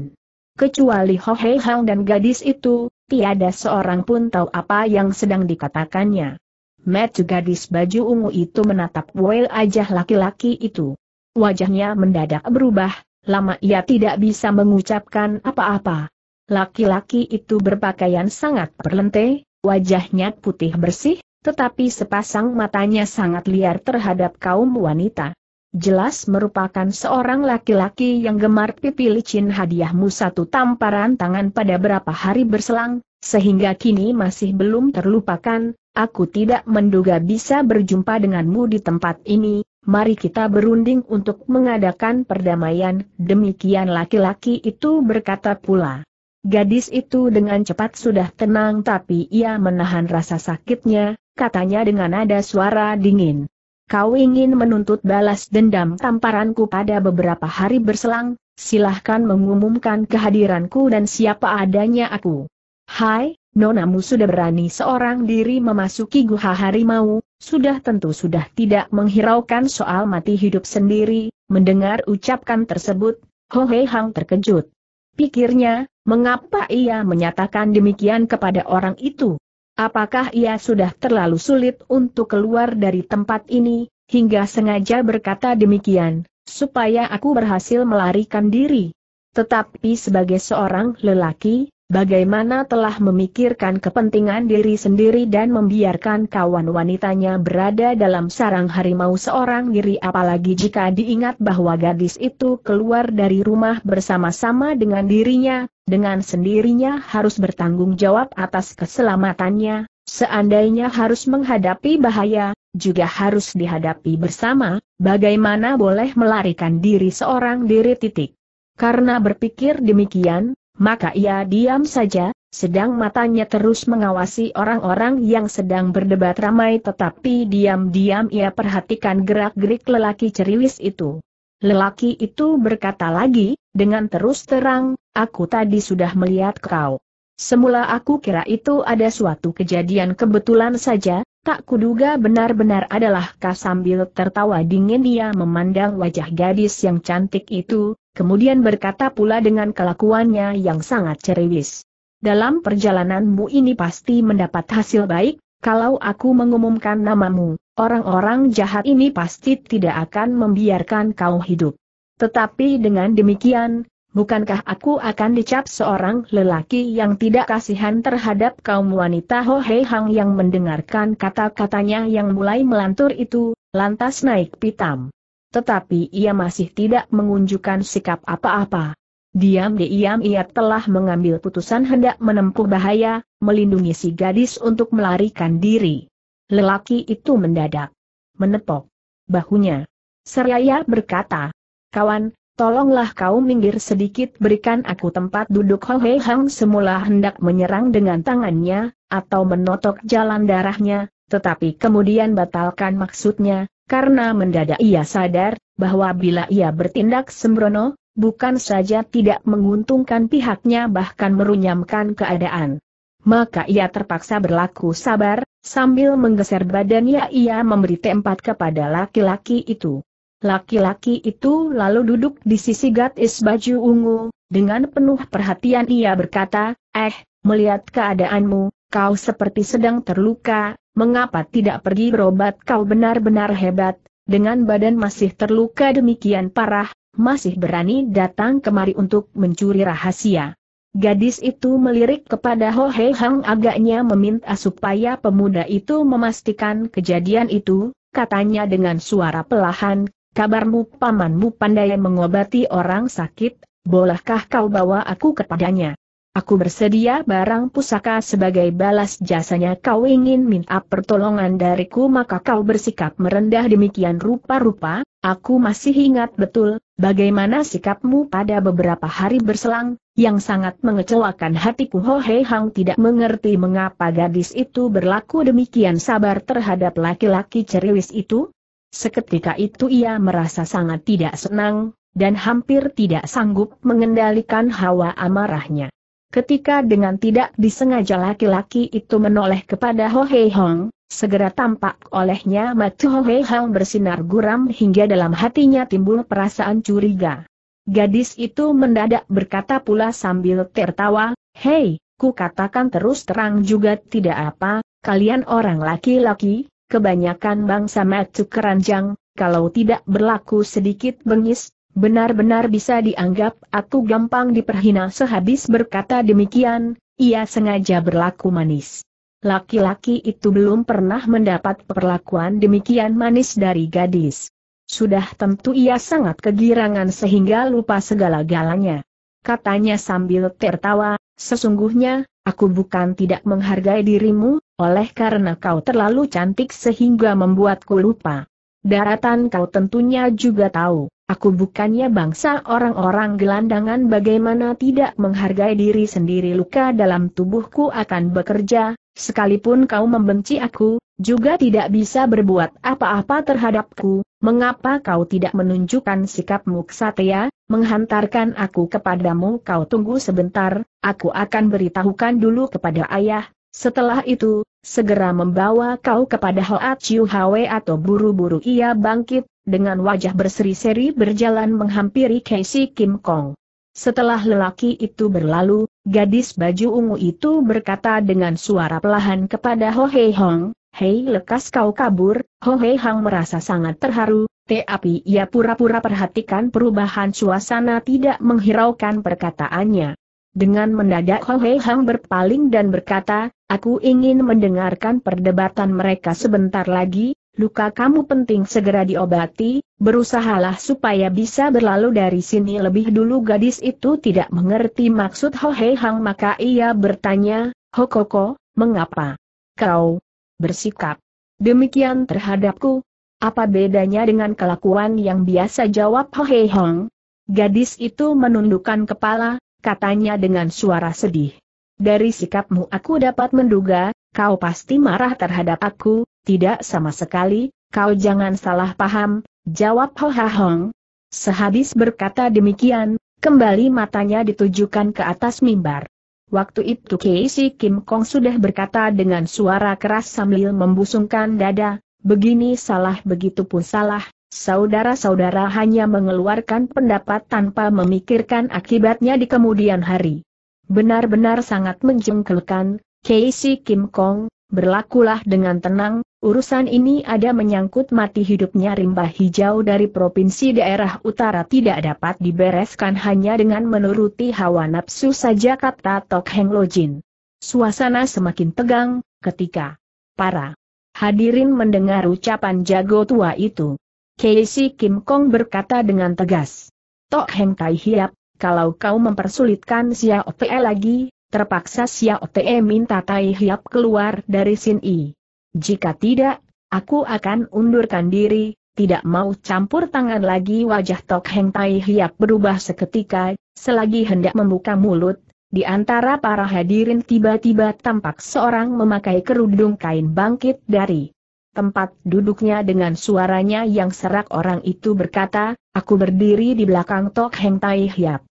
Kecuali Ho Hei Hang dan gadis itu, tiada seorang pun tahu apa yang sedang dikatakannya. Met gadis baju ungu itu menatap Wei ajah laki-laki itu. Wajahnya mendadak berubah, Lama ia tidak bisa mengucapkan apa-apa. Laki-laki itu berpakaian sangat perlente, wajahnya putih bersih, tetapi sepasang matanya sangat liar terhadap kaum wanita. Jelas merupakan seorang laki-laki yang gemar pipi licin hadiahmu satu tamparan tangan pada berapa hari berselang, sehingga kini masih belum terlupakan, aku tidak menduga bisa berjumpa denganmu di tempat ini, mari kita berunding untuk mengadakan perdamaian, demikian laki-laki itu berkata pula. Gadis itu dengan cepat sudah tenang tapi ia menahan rasa sakitnya, katanya dengan nada suara dingin. Kau ingin menuntut balas dendam tamparanku pada beberapa hari berselang, silahkan mengumumkan kehadiranku dan siapa adanya aku. Hai, nonamu sudah berani seorang diri memasuki guha harimau, sudah tentu sudah tidak menghiraukan soal mati hidup sendiri, mendengar ucapkan tersebut, Hohe Hang terkejut. Pikirnya, mengapa ia menyatakan demikian kepada orang itu? Apakah ia sudah terlalu sulit untuk keluar dari tempat ini, hingga sengaja berkata demikian, supaya aku berhasil melarikan diri? Tetapi sebagai seorang lelaki, bagaimana telah memikirkan kepentingan diri sendiri dan membiarkan kawan wanitanya berada dalam sarang harimau seorang diri apalagi jika diingat bahwa gadis itu keluar dari rumah bersama-sama dengan dirinya, dengan sendirinya harus bertanggung jawab atas keselamatannya, seandainya harus menghadapi bahaya, juga harus dihadapi bersama, bagaimana boleh melarikan diri seorang diri titik. Karena berpikir demikian, maka ia diam saja, sedang matanya terus mengawasi orang-orang yang sedang berdebat ramai tetapi diam-diam ia perhatikan gerak-gerik lelaki ceriwis itu. Lelaki itu berkata lagi, dengan terus terang, aku tadi sudah melihat kau. Semula aku kira itu ada suatu kejadian kebetulan saja, tak kuduga benar-benar adalah kau sambil tertawa dingin ia memandang wajah gadis yang cantik itu, kemudian berkata pula dengan kelakuannya yang sangat cerewis. Dalam perjalananmu ini pasti mendapat hasil baik, kalau aku mengumumkan namamu, orang-orang jahat ini pasti tidak akan membiarkan kau hidup. Tetapi dengan demikian, bukankah aku akan dicap seorang lelaki yang tidak kasihan terhadap kaum wanita Ho Hei Hang yang mendengarkan kata-katanya yang mulai melantur itu, lantas naik pitam tetapi ia masih tidak mengunjukkan sikap apa-apa. Diam-diam ia telah mengambil putusan hendak menempuh bahaya, melindungi si gadis untuk melarikan diri. Lelaki itu mendadak menepok bahunya. Seraya berkata, kawan, tolonglah kau minggir sedikit berikan aku tempat duduk Ho Hei Hang semula hendak menyerang dengan tangannya, atau menotok jalan darahnya, tetapi kemudian batalkan maksudnya, karena mendadak ia sadar, bahwa bila ia bertindak sembrono, bukan saja tidak menguntungkan pihaknya bahkan merunyamkan keadaan. Maka ia terpaksa berlaku sabar, sambil menggeser badannya ia memberi tempat kepada laki-laki itu. Laki-laki itu lalu duduk di sisi gadis baju ungu, dengan penuh perhatian ia berkata, eh, melihat keadaanmu, kau seperti sedang terluka, mengapa tidak pergi berobat kau benar-benar hebat, dengan badan masih terluka demikian parah, masih berani datang kemari untuk mencuri rahasia. Gadis itu melirik kepada Ho He Hang agaknya meminta supaya pemuda itu memastikan kejadian itu, katanya dengan suara pelahan, kabarmu pamanmu pandai mengobati orang sakit, bolehkah kau bawa aku kepadanya? Aku bersedia barang pusaka sebagai balas jasanya kau ingin minta pertolongan dariku maka kau bersikap merendah demikian rupa-rupa, aku masih ingat betul, bagaimana sikapmu pada beberapa hari berselang, yang sangat mengecewakan hatiku Ho Hei Hang tidak mengerti mengapa gadis itu berlaku demikian sabar terhadap laki-laki ceriwis itu. Seketika itu ia merasa sangat tidak senang, dan hampir tidak sanggup mengendalikan hawa amarahnya. Ketika dengan tidak disengaja laki-laki itu menoleh kepada Ho Hei Hong, segera tampak olehnya mata Ho Hei Hong bersinar guram hingga dalam hatinya timbul perasaan curiga. Gadis itu mendadak berkata pula sambil tertawa, Hei, ku katakan terus terang juga tidak apa, kalian orang laki-laki, kebanyakan bangsa matu keranjang, kalau tidak berlaku sedikit bengis, Benar-benar bisa dianggap aku gampang diperhina sehabis berkata demikian, ia sengaja berlaku manis. Laki-laki itu belum pernah mendapat perlakuan demikian manis dari gadis. Sudah tentu ia sangat kegirangan sehingga lupa segala-galanya. Katanya sambil tertawa, sesungguhnya, aku bukan tidak menghargai dirimu, oleh karena kau terlalu cantik sehingga membuatku lupa. Daratan kau tentunya juga tahu. Aku bukannya bangsa orang-orang gelandangan bagaimana tidak menghargai diri sendiri luka dalam tubuhku akan bekerja, sekalipun kau membenci aku, juga tidak bisa berbuat apa-apa terhadapku, mengapa kau tidak menunjukkan sikapmu ksatria, menghantarkan aku kepadamu kau tunggu sebentar, aku akan beritahukan dulu kepada ayah, setelah itu, segera membawa kau kepada Hoa Chiu Hwe atau buru-buru ia bangkit, dengan wajah berseri-seri berjalan menghampiri Casey Kim Kong. Setelah lelaki itu berlalu, gadis baju ungu itu berkata dengan suara pelahan kepada Ho Hei Hong, Hei lekas kau kabur, Ho Hei Hong merasa sangat terharu, tapi ia pura-pura perhatikan perubahan suasana tidak menghiraukan perkataannya. Dengan mendadak Ho Hei Hong berpaling dan berkata, aku ingin mendengarkan perdebatan mereka sebentar lagi, luka kamu penting segera diobati, berusahalah supaya bisa berlalu dari sini lebih dulu gadis itu tidak mengerti maksud Ho Hei Hang maka ia bertanya, Hokoko, mengapa kau bersikap demikian terhadapku? Apa bedanya dengan kelakuan yang biasa jawab Ho Hei Hang? Gadis itu menundukkan kepala, katanya dengan suara sedih. Dari sikapmu aku dapat menduga, kau pasti marah terhadap aku, tidak sama sekali, kau jangan salah paham, jawab Ho Ha Hong. Sehabis berkata demikian, kembali matanya ditujukan ke atas mimbar. Waktu itu Casey Kim Kong sudah berkata dengan suara keras sambil membusungkan dada, begini salah begitu pun salah, saudara-saudara hanya mengeluarkan pendapat tanpa memikirkan akibatnya di kemudian hari. Benar-benar sangat menjengkelkan, Casey Kim Kong, berlakulah dengan tenang, urusan ini ada menyangkut mati hidupnya rimba hijau dari provinsi daerah utara tidak dapat dibereskan hanya dengan menuruti hawa nafsu saja kata Tok Heng Lojin. Suasana semakin tegang, ketika para hadirin mendengar ucapan jago tua itu. Casey Kim Kong berkata dengan tegas. Tok Heng Tai Hiap, kalau kau mempersulitkan Xiao Pei lagi, Terpaksa Xiao Te minta Tai Hiap keluar dari Sin I. Jika tidak, aku akan undurkan diri, tidak mau campur tangan lagi wajah Tok Heng Tai Hiap berubah seketika, selagi hendak membuka mulut, di antara para hadirin tiba-tiba tampak seorang memakai kerudung kain bangkit dari tempat duduknya dengan suaranya yang serak orang itu berkata, aku berdiri di belakang Tok Heng Tai Hiap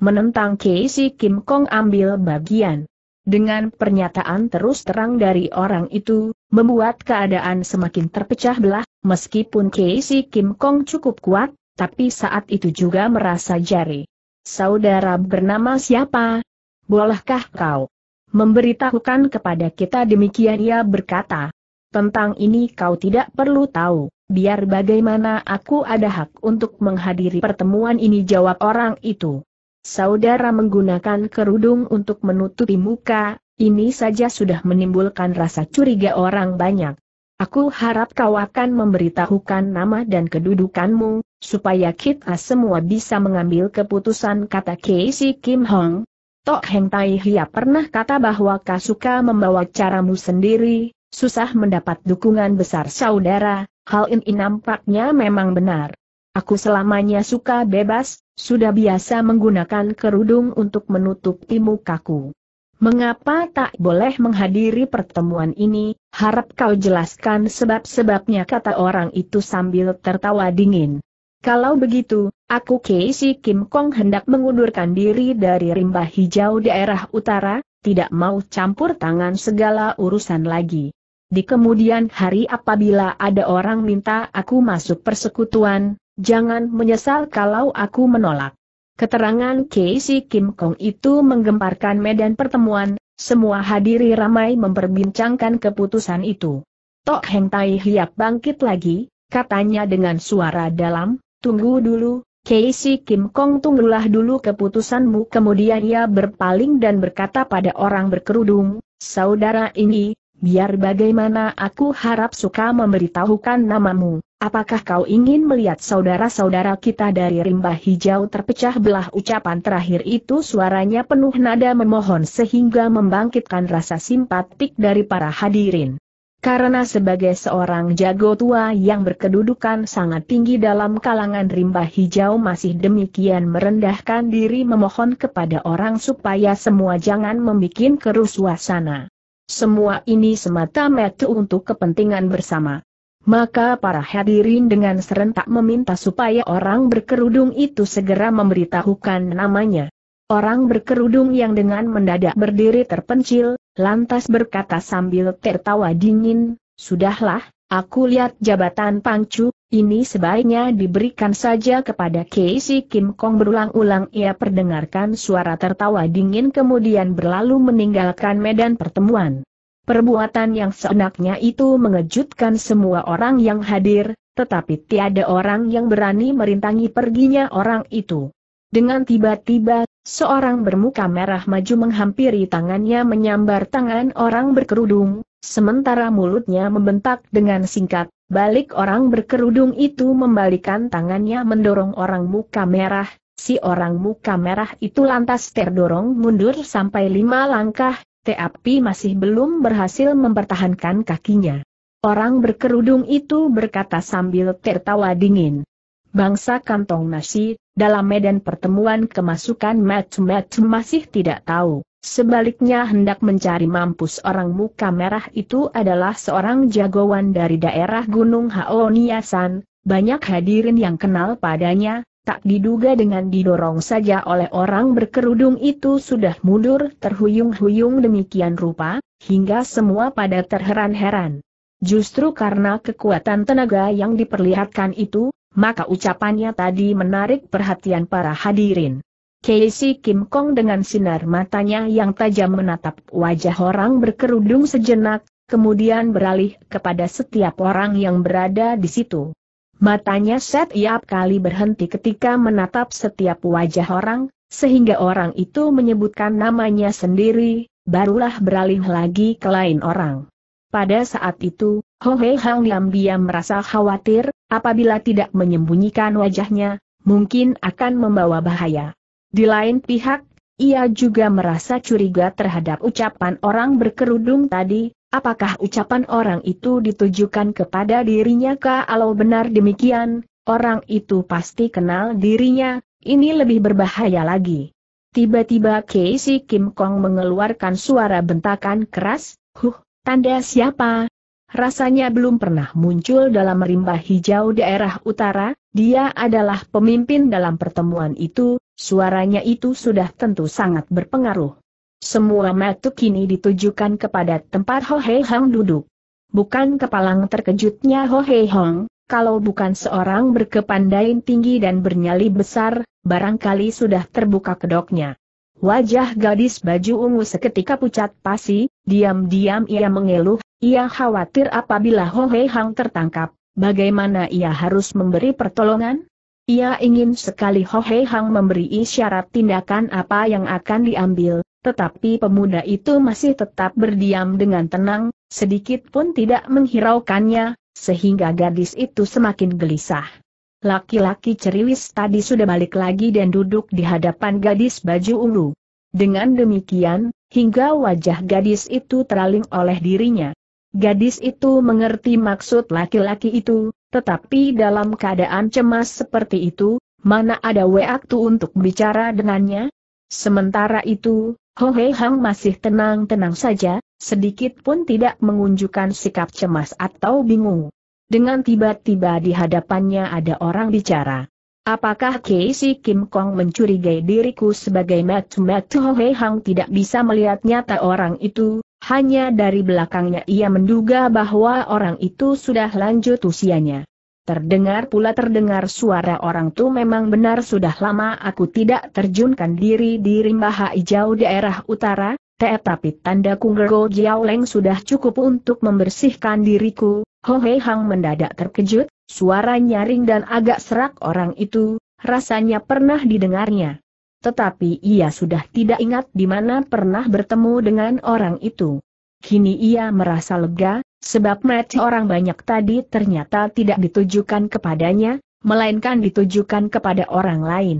menentang Casey Kim Kong ambil bagian. Dengan pernyataan terus terang dari orang itu, membuat keadaan semakin terpecah belah, meskipun Casey Kim Kong cukup kuat, tapi saat itu juga merasa jari. Saudara bernama siapa? Bolehkah kau memberitahukan kepada kita demikian ia berkata. Tentang ini kau tidak perlu tahu, biar bagaimana aku ada hak untuk menghadiri pertemuan ini jawab orang itu. Saudara menggunakan kerudung untuk menutupi muka, ini saja sudah menimbulkan rasa curiga orang banyak. Aku harap kau akan memberitahukan nama dan kedudukanmu, supaya kita semua bisa mengambil keputusan kata Casey Kim Hong. Tok Heng Tai Hia pernah kata bahwa kau suka membawa caramu sendiri, susah mendapat dukungan besar saudara, hal ini nampaknya memang benar. Aku selamanya suka bebas, sudah biasa menggunakan kerudung untuk menutupi mukaku. Mengapa tak boleh menghadiri pertemuan ini, harap kau jelaskan sebab-sebabnya kata orang itu sambil tertawa dingin. Kalau begitu, aku Casey Kim Kong hendak mengundurkan diri dari rimba hijau daerah utara, tidak mau campur tangan segala urusan lagi. Di kemudian hari apabila ada orang minta aku masuk persekutuan, Jangan menyesal kalau aku menolak. Keterangan Casey Kim Kong itu menggemparkan medan pertemuan, semua hadiri ramai memperbincangkan keputusan itu. Tok Heng Tai Hiap bangkit lagi, katanya dengan suara dalam, tunggu dulu, Casey Kim Kong tunggulah dulu keputusanmu. Kemudian ia berpaling dan berkata pada orang berkerudung, saudara ini, biar bagaimana aku harap suka memberitahukan namamu. Apakah kau ingin melihat saudara-saudara kita dari rimba hijau terpecah belah ucapan terakhir itu suaranya penuh nada memohon sehingga membangkitkan rasa simpatik dari para hadirin. Karena sebagai seorang jago tua yang berkedudukan sangat tinggi dalam kalangan rimba hijau masih demikian merendahkan diri memohon kepada orang supaya semua jangan membuat keruh Semua ini semata-mata untuk kepentingan bersama maka para hadirin dengan serentak meminta supaya orang berkerudung itu segera memberitahukan namanya. Orang berkerudung yang dengan mendadak berdiri terpencil, lantas berkata sambil tertawa dingin, Sudahlah, aku lihat jabatan pangcu, ini sebaiknya diberikan saja kepada Casey Kim Kong berulang-ulang ia perdengarkan suara tertawa dingin kemudian berlalu meninggalkan medan pertemuan. Perbuatan yang seenaknya itu mengejutkan semua orang yang hadir, tetapi tiada orang yang berani merintangi perginya orang itu. Dengan tiba-tiba, seorang bermuka merah maju menghampiri tangannya menyambar tangan orang berkerudung, sementara mulutnya membentak dengan singkat, balik orang berkerudung itu membalikan tangannya mendorong orang muka merah, si orang muka merah itu lantas terdorong mundur sampai lima langkah, tapi masih belum berhasil mempertahankan kakinya. Orang berkerudung itu berkata sambil tertawa dingin. Bangsa kantong nasi, dalam medan pertemuan kemasukan match match masih tidak tahu. Sebaliknya hendak mencari mampus orang muka merah itu adalah seorang jagoan dari daerah Gunung Haoniasan, banyak hadirin yang kenal padanya, tak diduga dengan didorong saja oleh orang berkerudung itu sudah mundur terhuyung-huyung demikian rupa, hingga semua pada terheran-heran. Justru karena kekuatan tenaga yang diperlihatkan itu, maka ucapannya tadi menarik perhatian para hadirin. Casey Kim Kong dengan sinar matanya yang tajam menatap wajah orang berkerudung sejenak, kemudian beralih kepada setiap orang yang berada di situ. Matanya setiap kali berhenti ketika menatap setiap wajah orang, sehingga orang itu menyebutkan namanya sendiri, barulah beralih lagi ke lain orang. Pada saat itu, Ho Hei Hang Liam Biam merasa khawatir, apabila tidak menyembunyikan wajahnya, mungkin akan membawa bahaya. Di lain pihak, ia juga merasa curiga terhadap ucapan orang berkerudung tadi, Apakah ucapan orang itu ditujukan kepada dirinya kalau benar demikian, orang itu pasti kenal dirinya, ini lebih berbahaya lagi. Tiba-tiba Casey Kim Kong mengeluarkan suara bentakan keras, huh, tanda siapa? Rasanya belum pernah muncul dalam rimba hijau daerah utara, dia adalah pemimpin dalam pertemuan itu, suaranya itu sudah tentu sangat berpengaruh. Semua mata kini ditujukan kepada tempat Ho Hei Hang duduk. Bukan kepalang terkejutnya Ho Hei Hong, kalau bukan seorang berkepandaian tinggi dan bernyali besar, barangkali sudah terbuka kedoknya. Wajah gadis baju ungu seketika pucat pasi, diam-diam ia mengeluh, ia khawatir apabila Ho Hei Hang tertangkap, bagaimana ia harus memberi pertolongan? Ia ingin sekali Ho Hei Hang memberi isyarat tindakan apa yang akan diambil, tetapi pemuda itu masih tetap berdiam dengan tenang, sedikit pun tidak menghiraukannya, sehingga gadis itu semakin gelisah. Laki-laki ceriwis tadi sudah balik lagi dan duduk di hadapan gadis baju ungu. Dengan demikian, hingga wajah gadis itu teraling oleh dirinya. Gadis itu mengerti maksud laki-laki itu, tetapi dalam keadaan cemas seperti itu, mana ada waktu untuk bicara dengannya? Sementara itu, Ho Hei Hang masih tenang-tenang saja, sedikit pun tidak mengunjukkan sikap cemas atau bingung. Dengan tiba-tiba di hadapannya ada orang bicara. Apakah Casey Kim Kong mencurigai diriku sebagai Mat-Mat Ho Hei Hang tidak bisa melihat nyata orang itu, hanya dari belakangnya ia menduga bahwa orang itu sudah lanjut usianya. Terdengar pula terdengar suara orang tu memang benar sudah lama aku tidak terjunkan diri di rimba hijau daerah utara, tetapi tanda Kunggero Jiaoleng sudah cukup untuk membersihkan diriku, Hei Hang mendadak terkejut, suara nyaring dan agak serak orang itu, rasanya pernah didengarnya. Tetapi ia sudah tidak ingat di mana pernah bertemu dengan orang itu. Kini ia merasa lega, Sebab mati orang banyak tadi ternyata tidak ditujukan kepadanya, melainkan ditujukan kepada orang lain.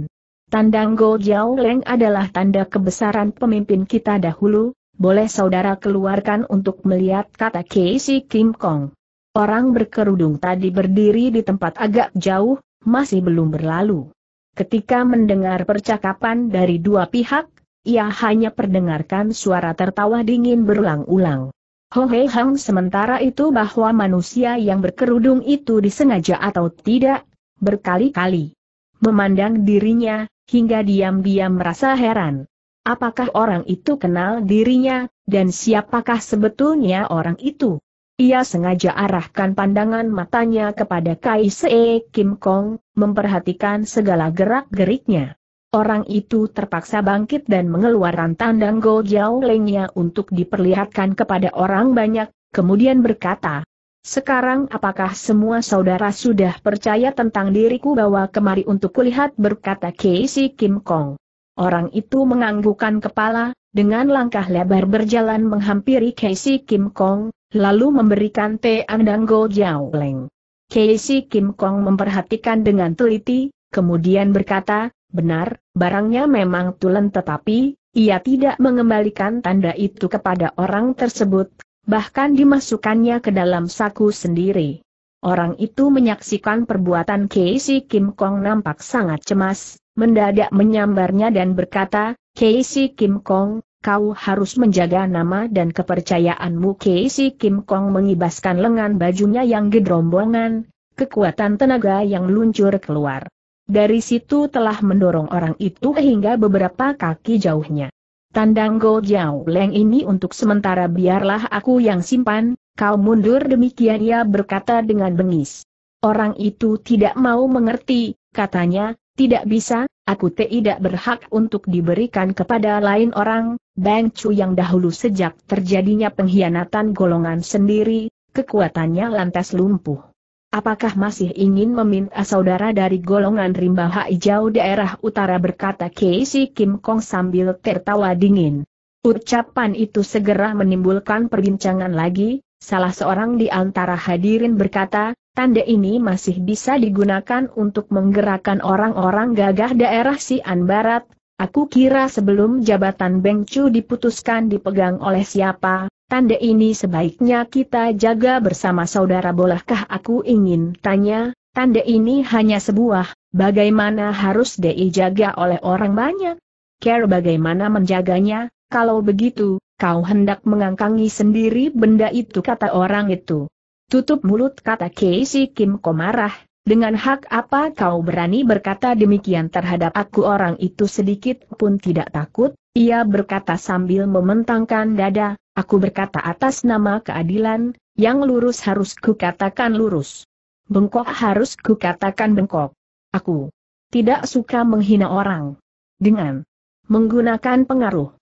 Tandang Go Jiao Leng adalah tanda kebesaran pemimpin kita dahulu, boleh saudara keluarkan untuk melihat kata Casey Kim Kong. Orang berkerudung tadi berdiri di tempat agak jauh, masih belum berlalu. Ketika mendengar percakapan dari dua pihak, ia hanya perdengarkan suara tertawa dingin berulang-ulang. Ho Hei Hang sementara itu bahwa manusia yang berkerudung itu disengaja atau tidak, berkali-kali memandang dirinya, hingga diam-diam merasa heran. Apakah orang itu kenal dirinya, dan siapakah sebetulnya orang itu? Ia sengaja arahkan pandangan matanya kepada Kai Se Kim Kong, memperhatikan segala gerak-geriknya. Orang itu terpaksa bangkit dan mengeluarkan tandang Go Jiao Lengnya untuk diperlihatkan kepada orang banyak, kemudian berkata, Sekarang apakah semua saudara sudah percaya tentang diriku bahwa kemari untuk kulihat berkata Casey Kim Kong. Orang itu menganggukkan kepala, dengan langkah lebar berjalan menghampiri Casey Kim Kong, lalu memberikan tandang Go Jiao Leng. Casey Kim Kong memperhatikan dengan teliti, kemudian berkata, Benar, barangnya memang tulen tetapi, ia tidak mengembalikan tanda itu kepada orang tersebut, bahkan dimasukkannya ke dalam saku sendiri. Orang itu menyaksikan perbuatan Casey Kim Kong nampak sangat cemas, mendadak menyambarnya dan berkata, Casey Kim Kong, kau harus menjaga nama dan kepercayaanmu Casey Kim Kong mengibaskan lengan bajunya yang gedrombongan, kekuatan tenaga yang luncur keluar. Dari situ telah mendorong orang itu hingga beberapa kaki jauhnya. Tandang Go Jiao Leng ini untuk sementara biarlah aku yang simpan, kau mundur demikian ia berkata dengan bengis. Orang itu tidak mau mengerti, katanya, tidak bisa, aku tidak berhak untuk diberikan kepada lain orang, Bang Chu yang dahulu sejak terjadinya pengkhianatan golongan sendiri, kekuatannya lantas lumpuh apakah masih ingin meminta ah, saudara dari golongan rimba hijau daerah utara berkata Casey Kim Kong sambil tertawa dingin. Ucapan itu segera menimbulkan perbincangan lagi, salah seorang di antara hadirin berkata, tanda ini masih bisa digunakan untuk menggerakkan orang-orang gagah daerah Sian Barat, aku kira sebelum jabatan Beng Chu diputuskan dipegang oleh siapa, Tanda ini sebaiknya kita jaga bersama saudara bolehkah aku ingin tanya, tanda ini hanya sebuah, bagaimana harus dijaga oleh orang banyak? Care bagaimana menjaganya, kalau begitu, kau hendak mengangkangi sendiri benda itu kata orang itu. Tutup mulut kata Casey Kim Komarah, dengan hak apa kau berani berkata demikian terhadap aku orang itu sedikit pun tidak takut? Ia berkata sambil mementangkan dada, aku berkata atas nama keadilan, yang lurus harus kukatakan lurus. Bengkok harus kukatakan bengkok. Aku tidak suka menghina orang. Dengan menggunakan pengaruh.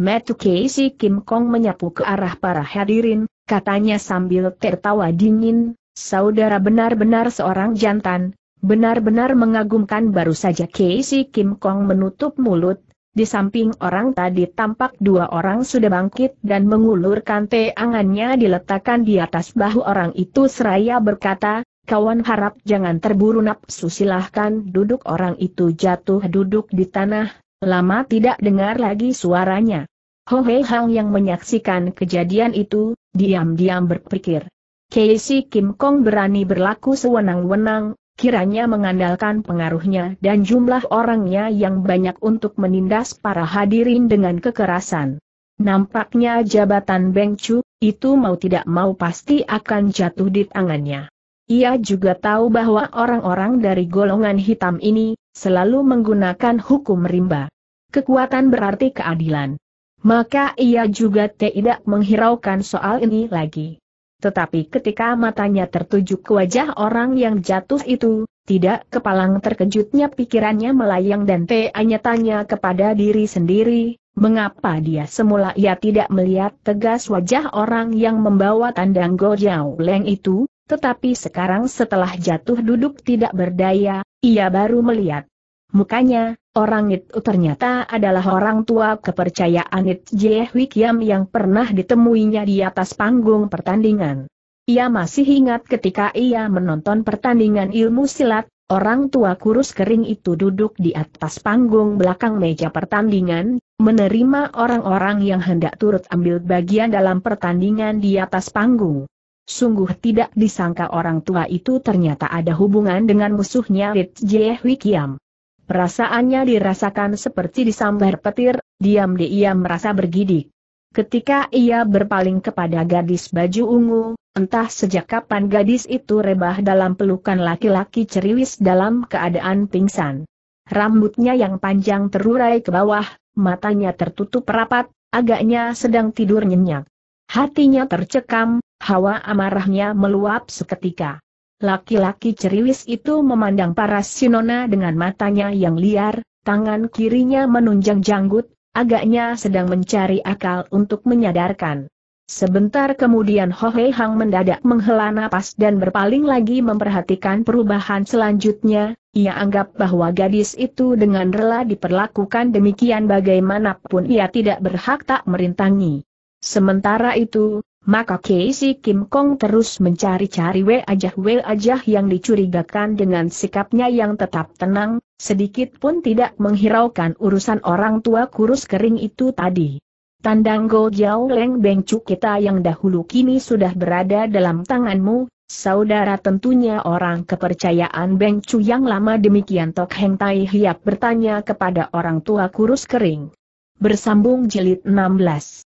Matthew Casey Kim Kong menyapu ke arah para hadirin, katanya sambil tertawa dingin, Saudara benar-benar seorang jantan, benar-benar mengagumkan baru saja Casey Kim Kong menutup mulut, di samping orang tadi tampak dua orang sudah bangkit dan mengulurkan teangannya diletakkan di atas bahu orang itu seraya berkata, kawan harap jangan terburu nafsu silahkan duduk orang itu jatuh duduk di tanah, lama tidak dengar lagi suaranya. Ho Hei Hang yang menyaksikan kejadian itu, diam-diam berpikir. Casey Kim Kong berani berlaku sewenang-wenang, kiranya mengandalkan pengaruhnya dan jumlah orangnya yang banyak untuk menindas para hadirin dengan kekerasan. Nampaknya jabatan Beng Chu, itu mau tidak mau pasti akan jatuh di tangannya. Ia juga tahu bahwa orang-orang dari golongan hitam ini, selalu menggunakan hukum rimba. Kekuatan berarti keadilan. Maka ia juga tidak menghiraukan soal ini lagi. Tetapi ketika matanya tertuju ke wajah orang yang jatuh itu, tidak kepalang terkejutnya pikirannya melayang dan tanya tanya kepada diri sendiri, mengapa dia semula ia tidak melihat tegas wajah orang yang membawa tandang gojau Leng itu, tetapi sekarang setelah jatuh duduk tidak berdaya, ia baru melihat mukanya, Orang itu oh, ternyata adalah orang tua kepercayaan It Jehui Kiam yang pernah ditemuinya di atas panggung pertandingan. Ia masih ingat ketika ia menonton pertandingan ilmu silat, orang tua kurus kering itu duduk di atas panggung belakang meja pertandingan, menerima orang-orang yang hendak turut ambil bagian dalam pertandingan di atas panggung. Sungguh tidak disangka orang tua itu ternyata ada hubungan dengan musuhnya It Jehui Kiam. Perasaannya dirasakan seperti disambar petir, diam-diam merasa bergidik. Ketika ia berpaling kepada gadis baju ungu, entah sejak kapan gadis itu rebah dalam pelukan laki-laki ceriwis dalam keadaan pingsan. Rambutnya yang panjang terurai ke bawah, matanya tertutup rapat, agaknya sedang tidur nyenyak. Hatinya tercekam, hawa amarahnya meluap seketika. Laki-laki ceriwis itu memandang paras Sinona dengan matanya yang liar, tangan kirinya menunjang janggut, agaknya sedang mencari akal untuk menyadarkan. Sebentar kemudian Ho Hei Hang mendadak menghela nafas dan berpaling lagi memperhatikan perubahan selanjutnya, ia anggap bahwa gadis itu dengan rela diperlakukan demikian bagaimanapun ia tidak berhak tak merintangi. Sementara itu, maka Casey Kim Kong terus mencari-cari Wei Wei aja yang dicurigakan dengan sikapnya yang tetap tenang, sedikit pun tidak menghiraukan urusan orang tua kurus kering itu tadi. Tandang Go Jiao Leng Bengcu kita yang dahulu kini sudah berada dalam tanganmu, saudara tentunya orang kepercayaan Bengcu yang lama demikian Tok Heng Tai Hiap bertanya kepada orang tua kurus kering. Bersambung jilid 16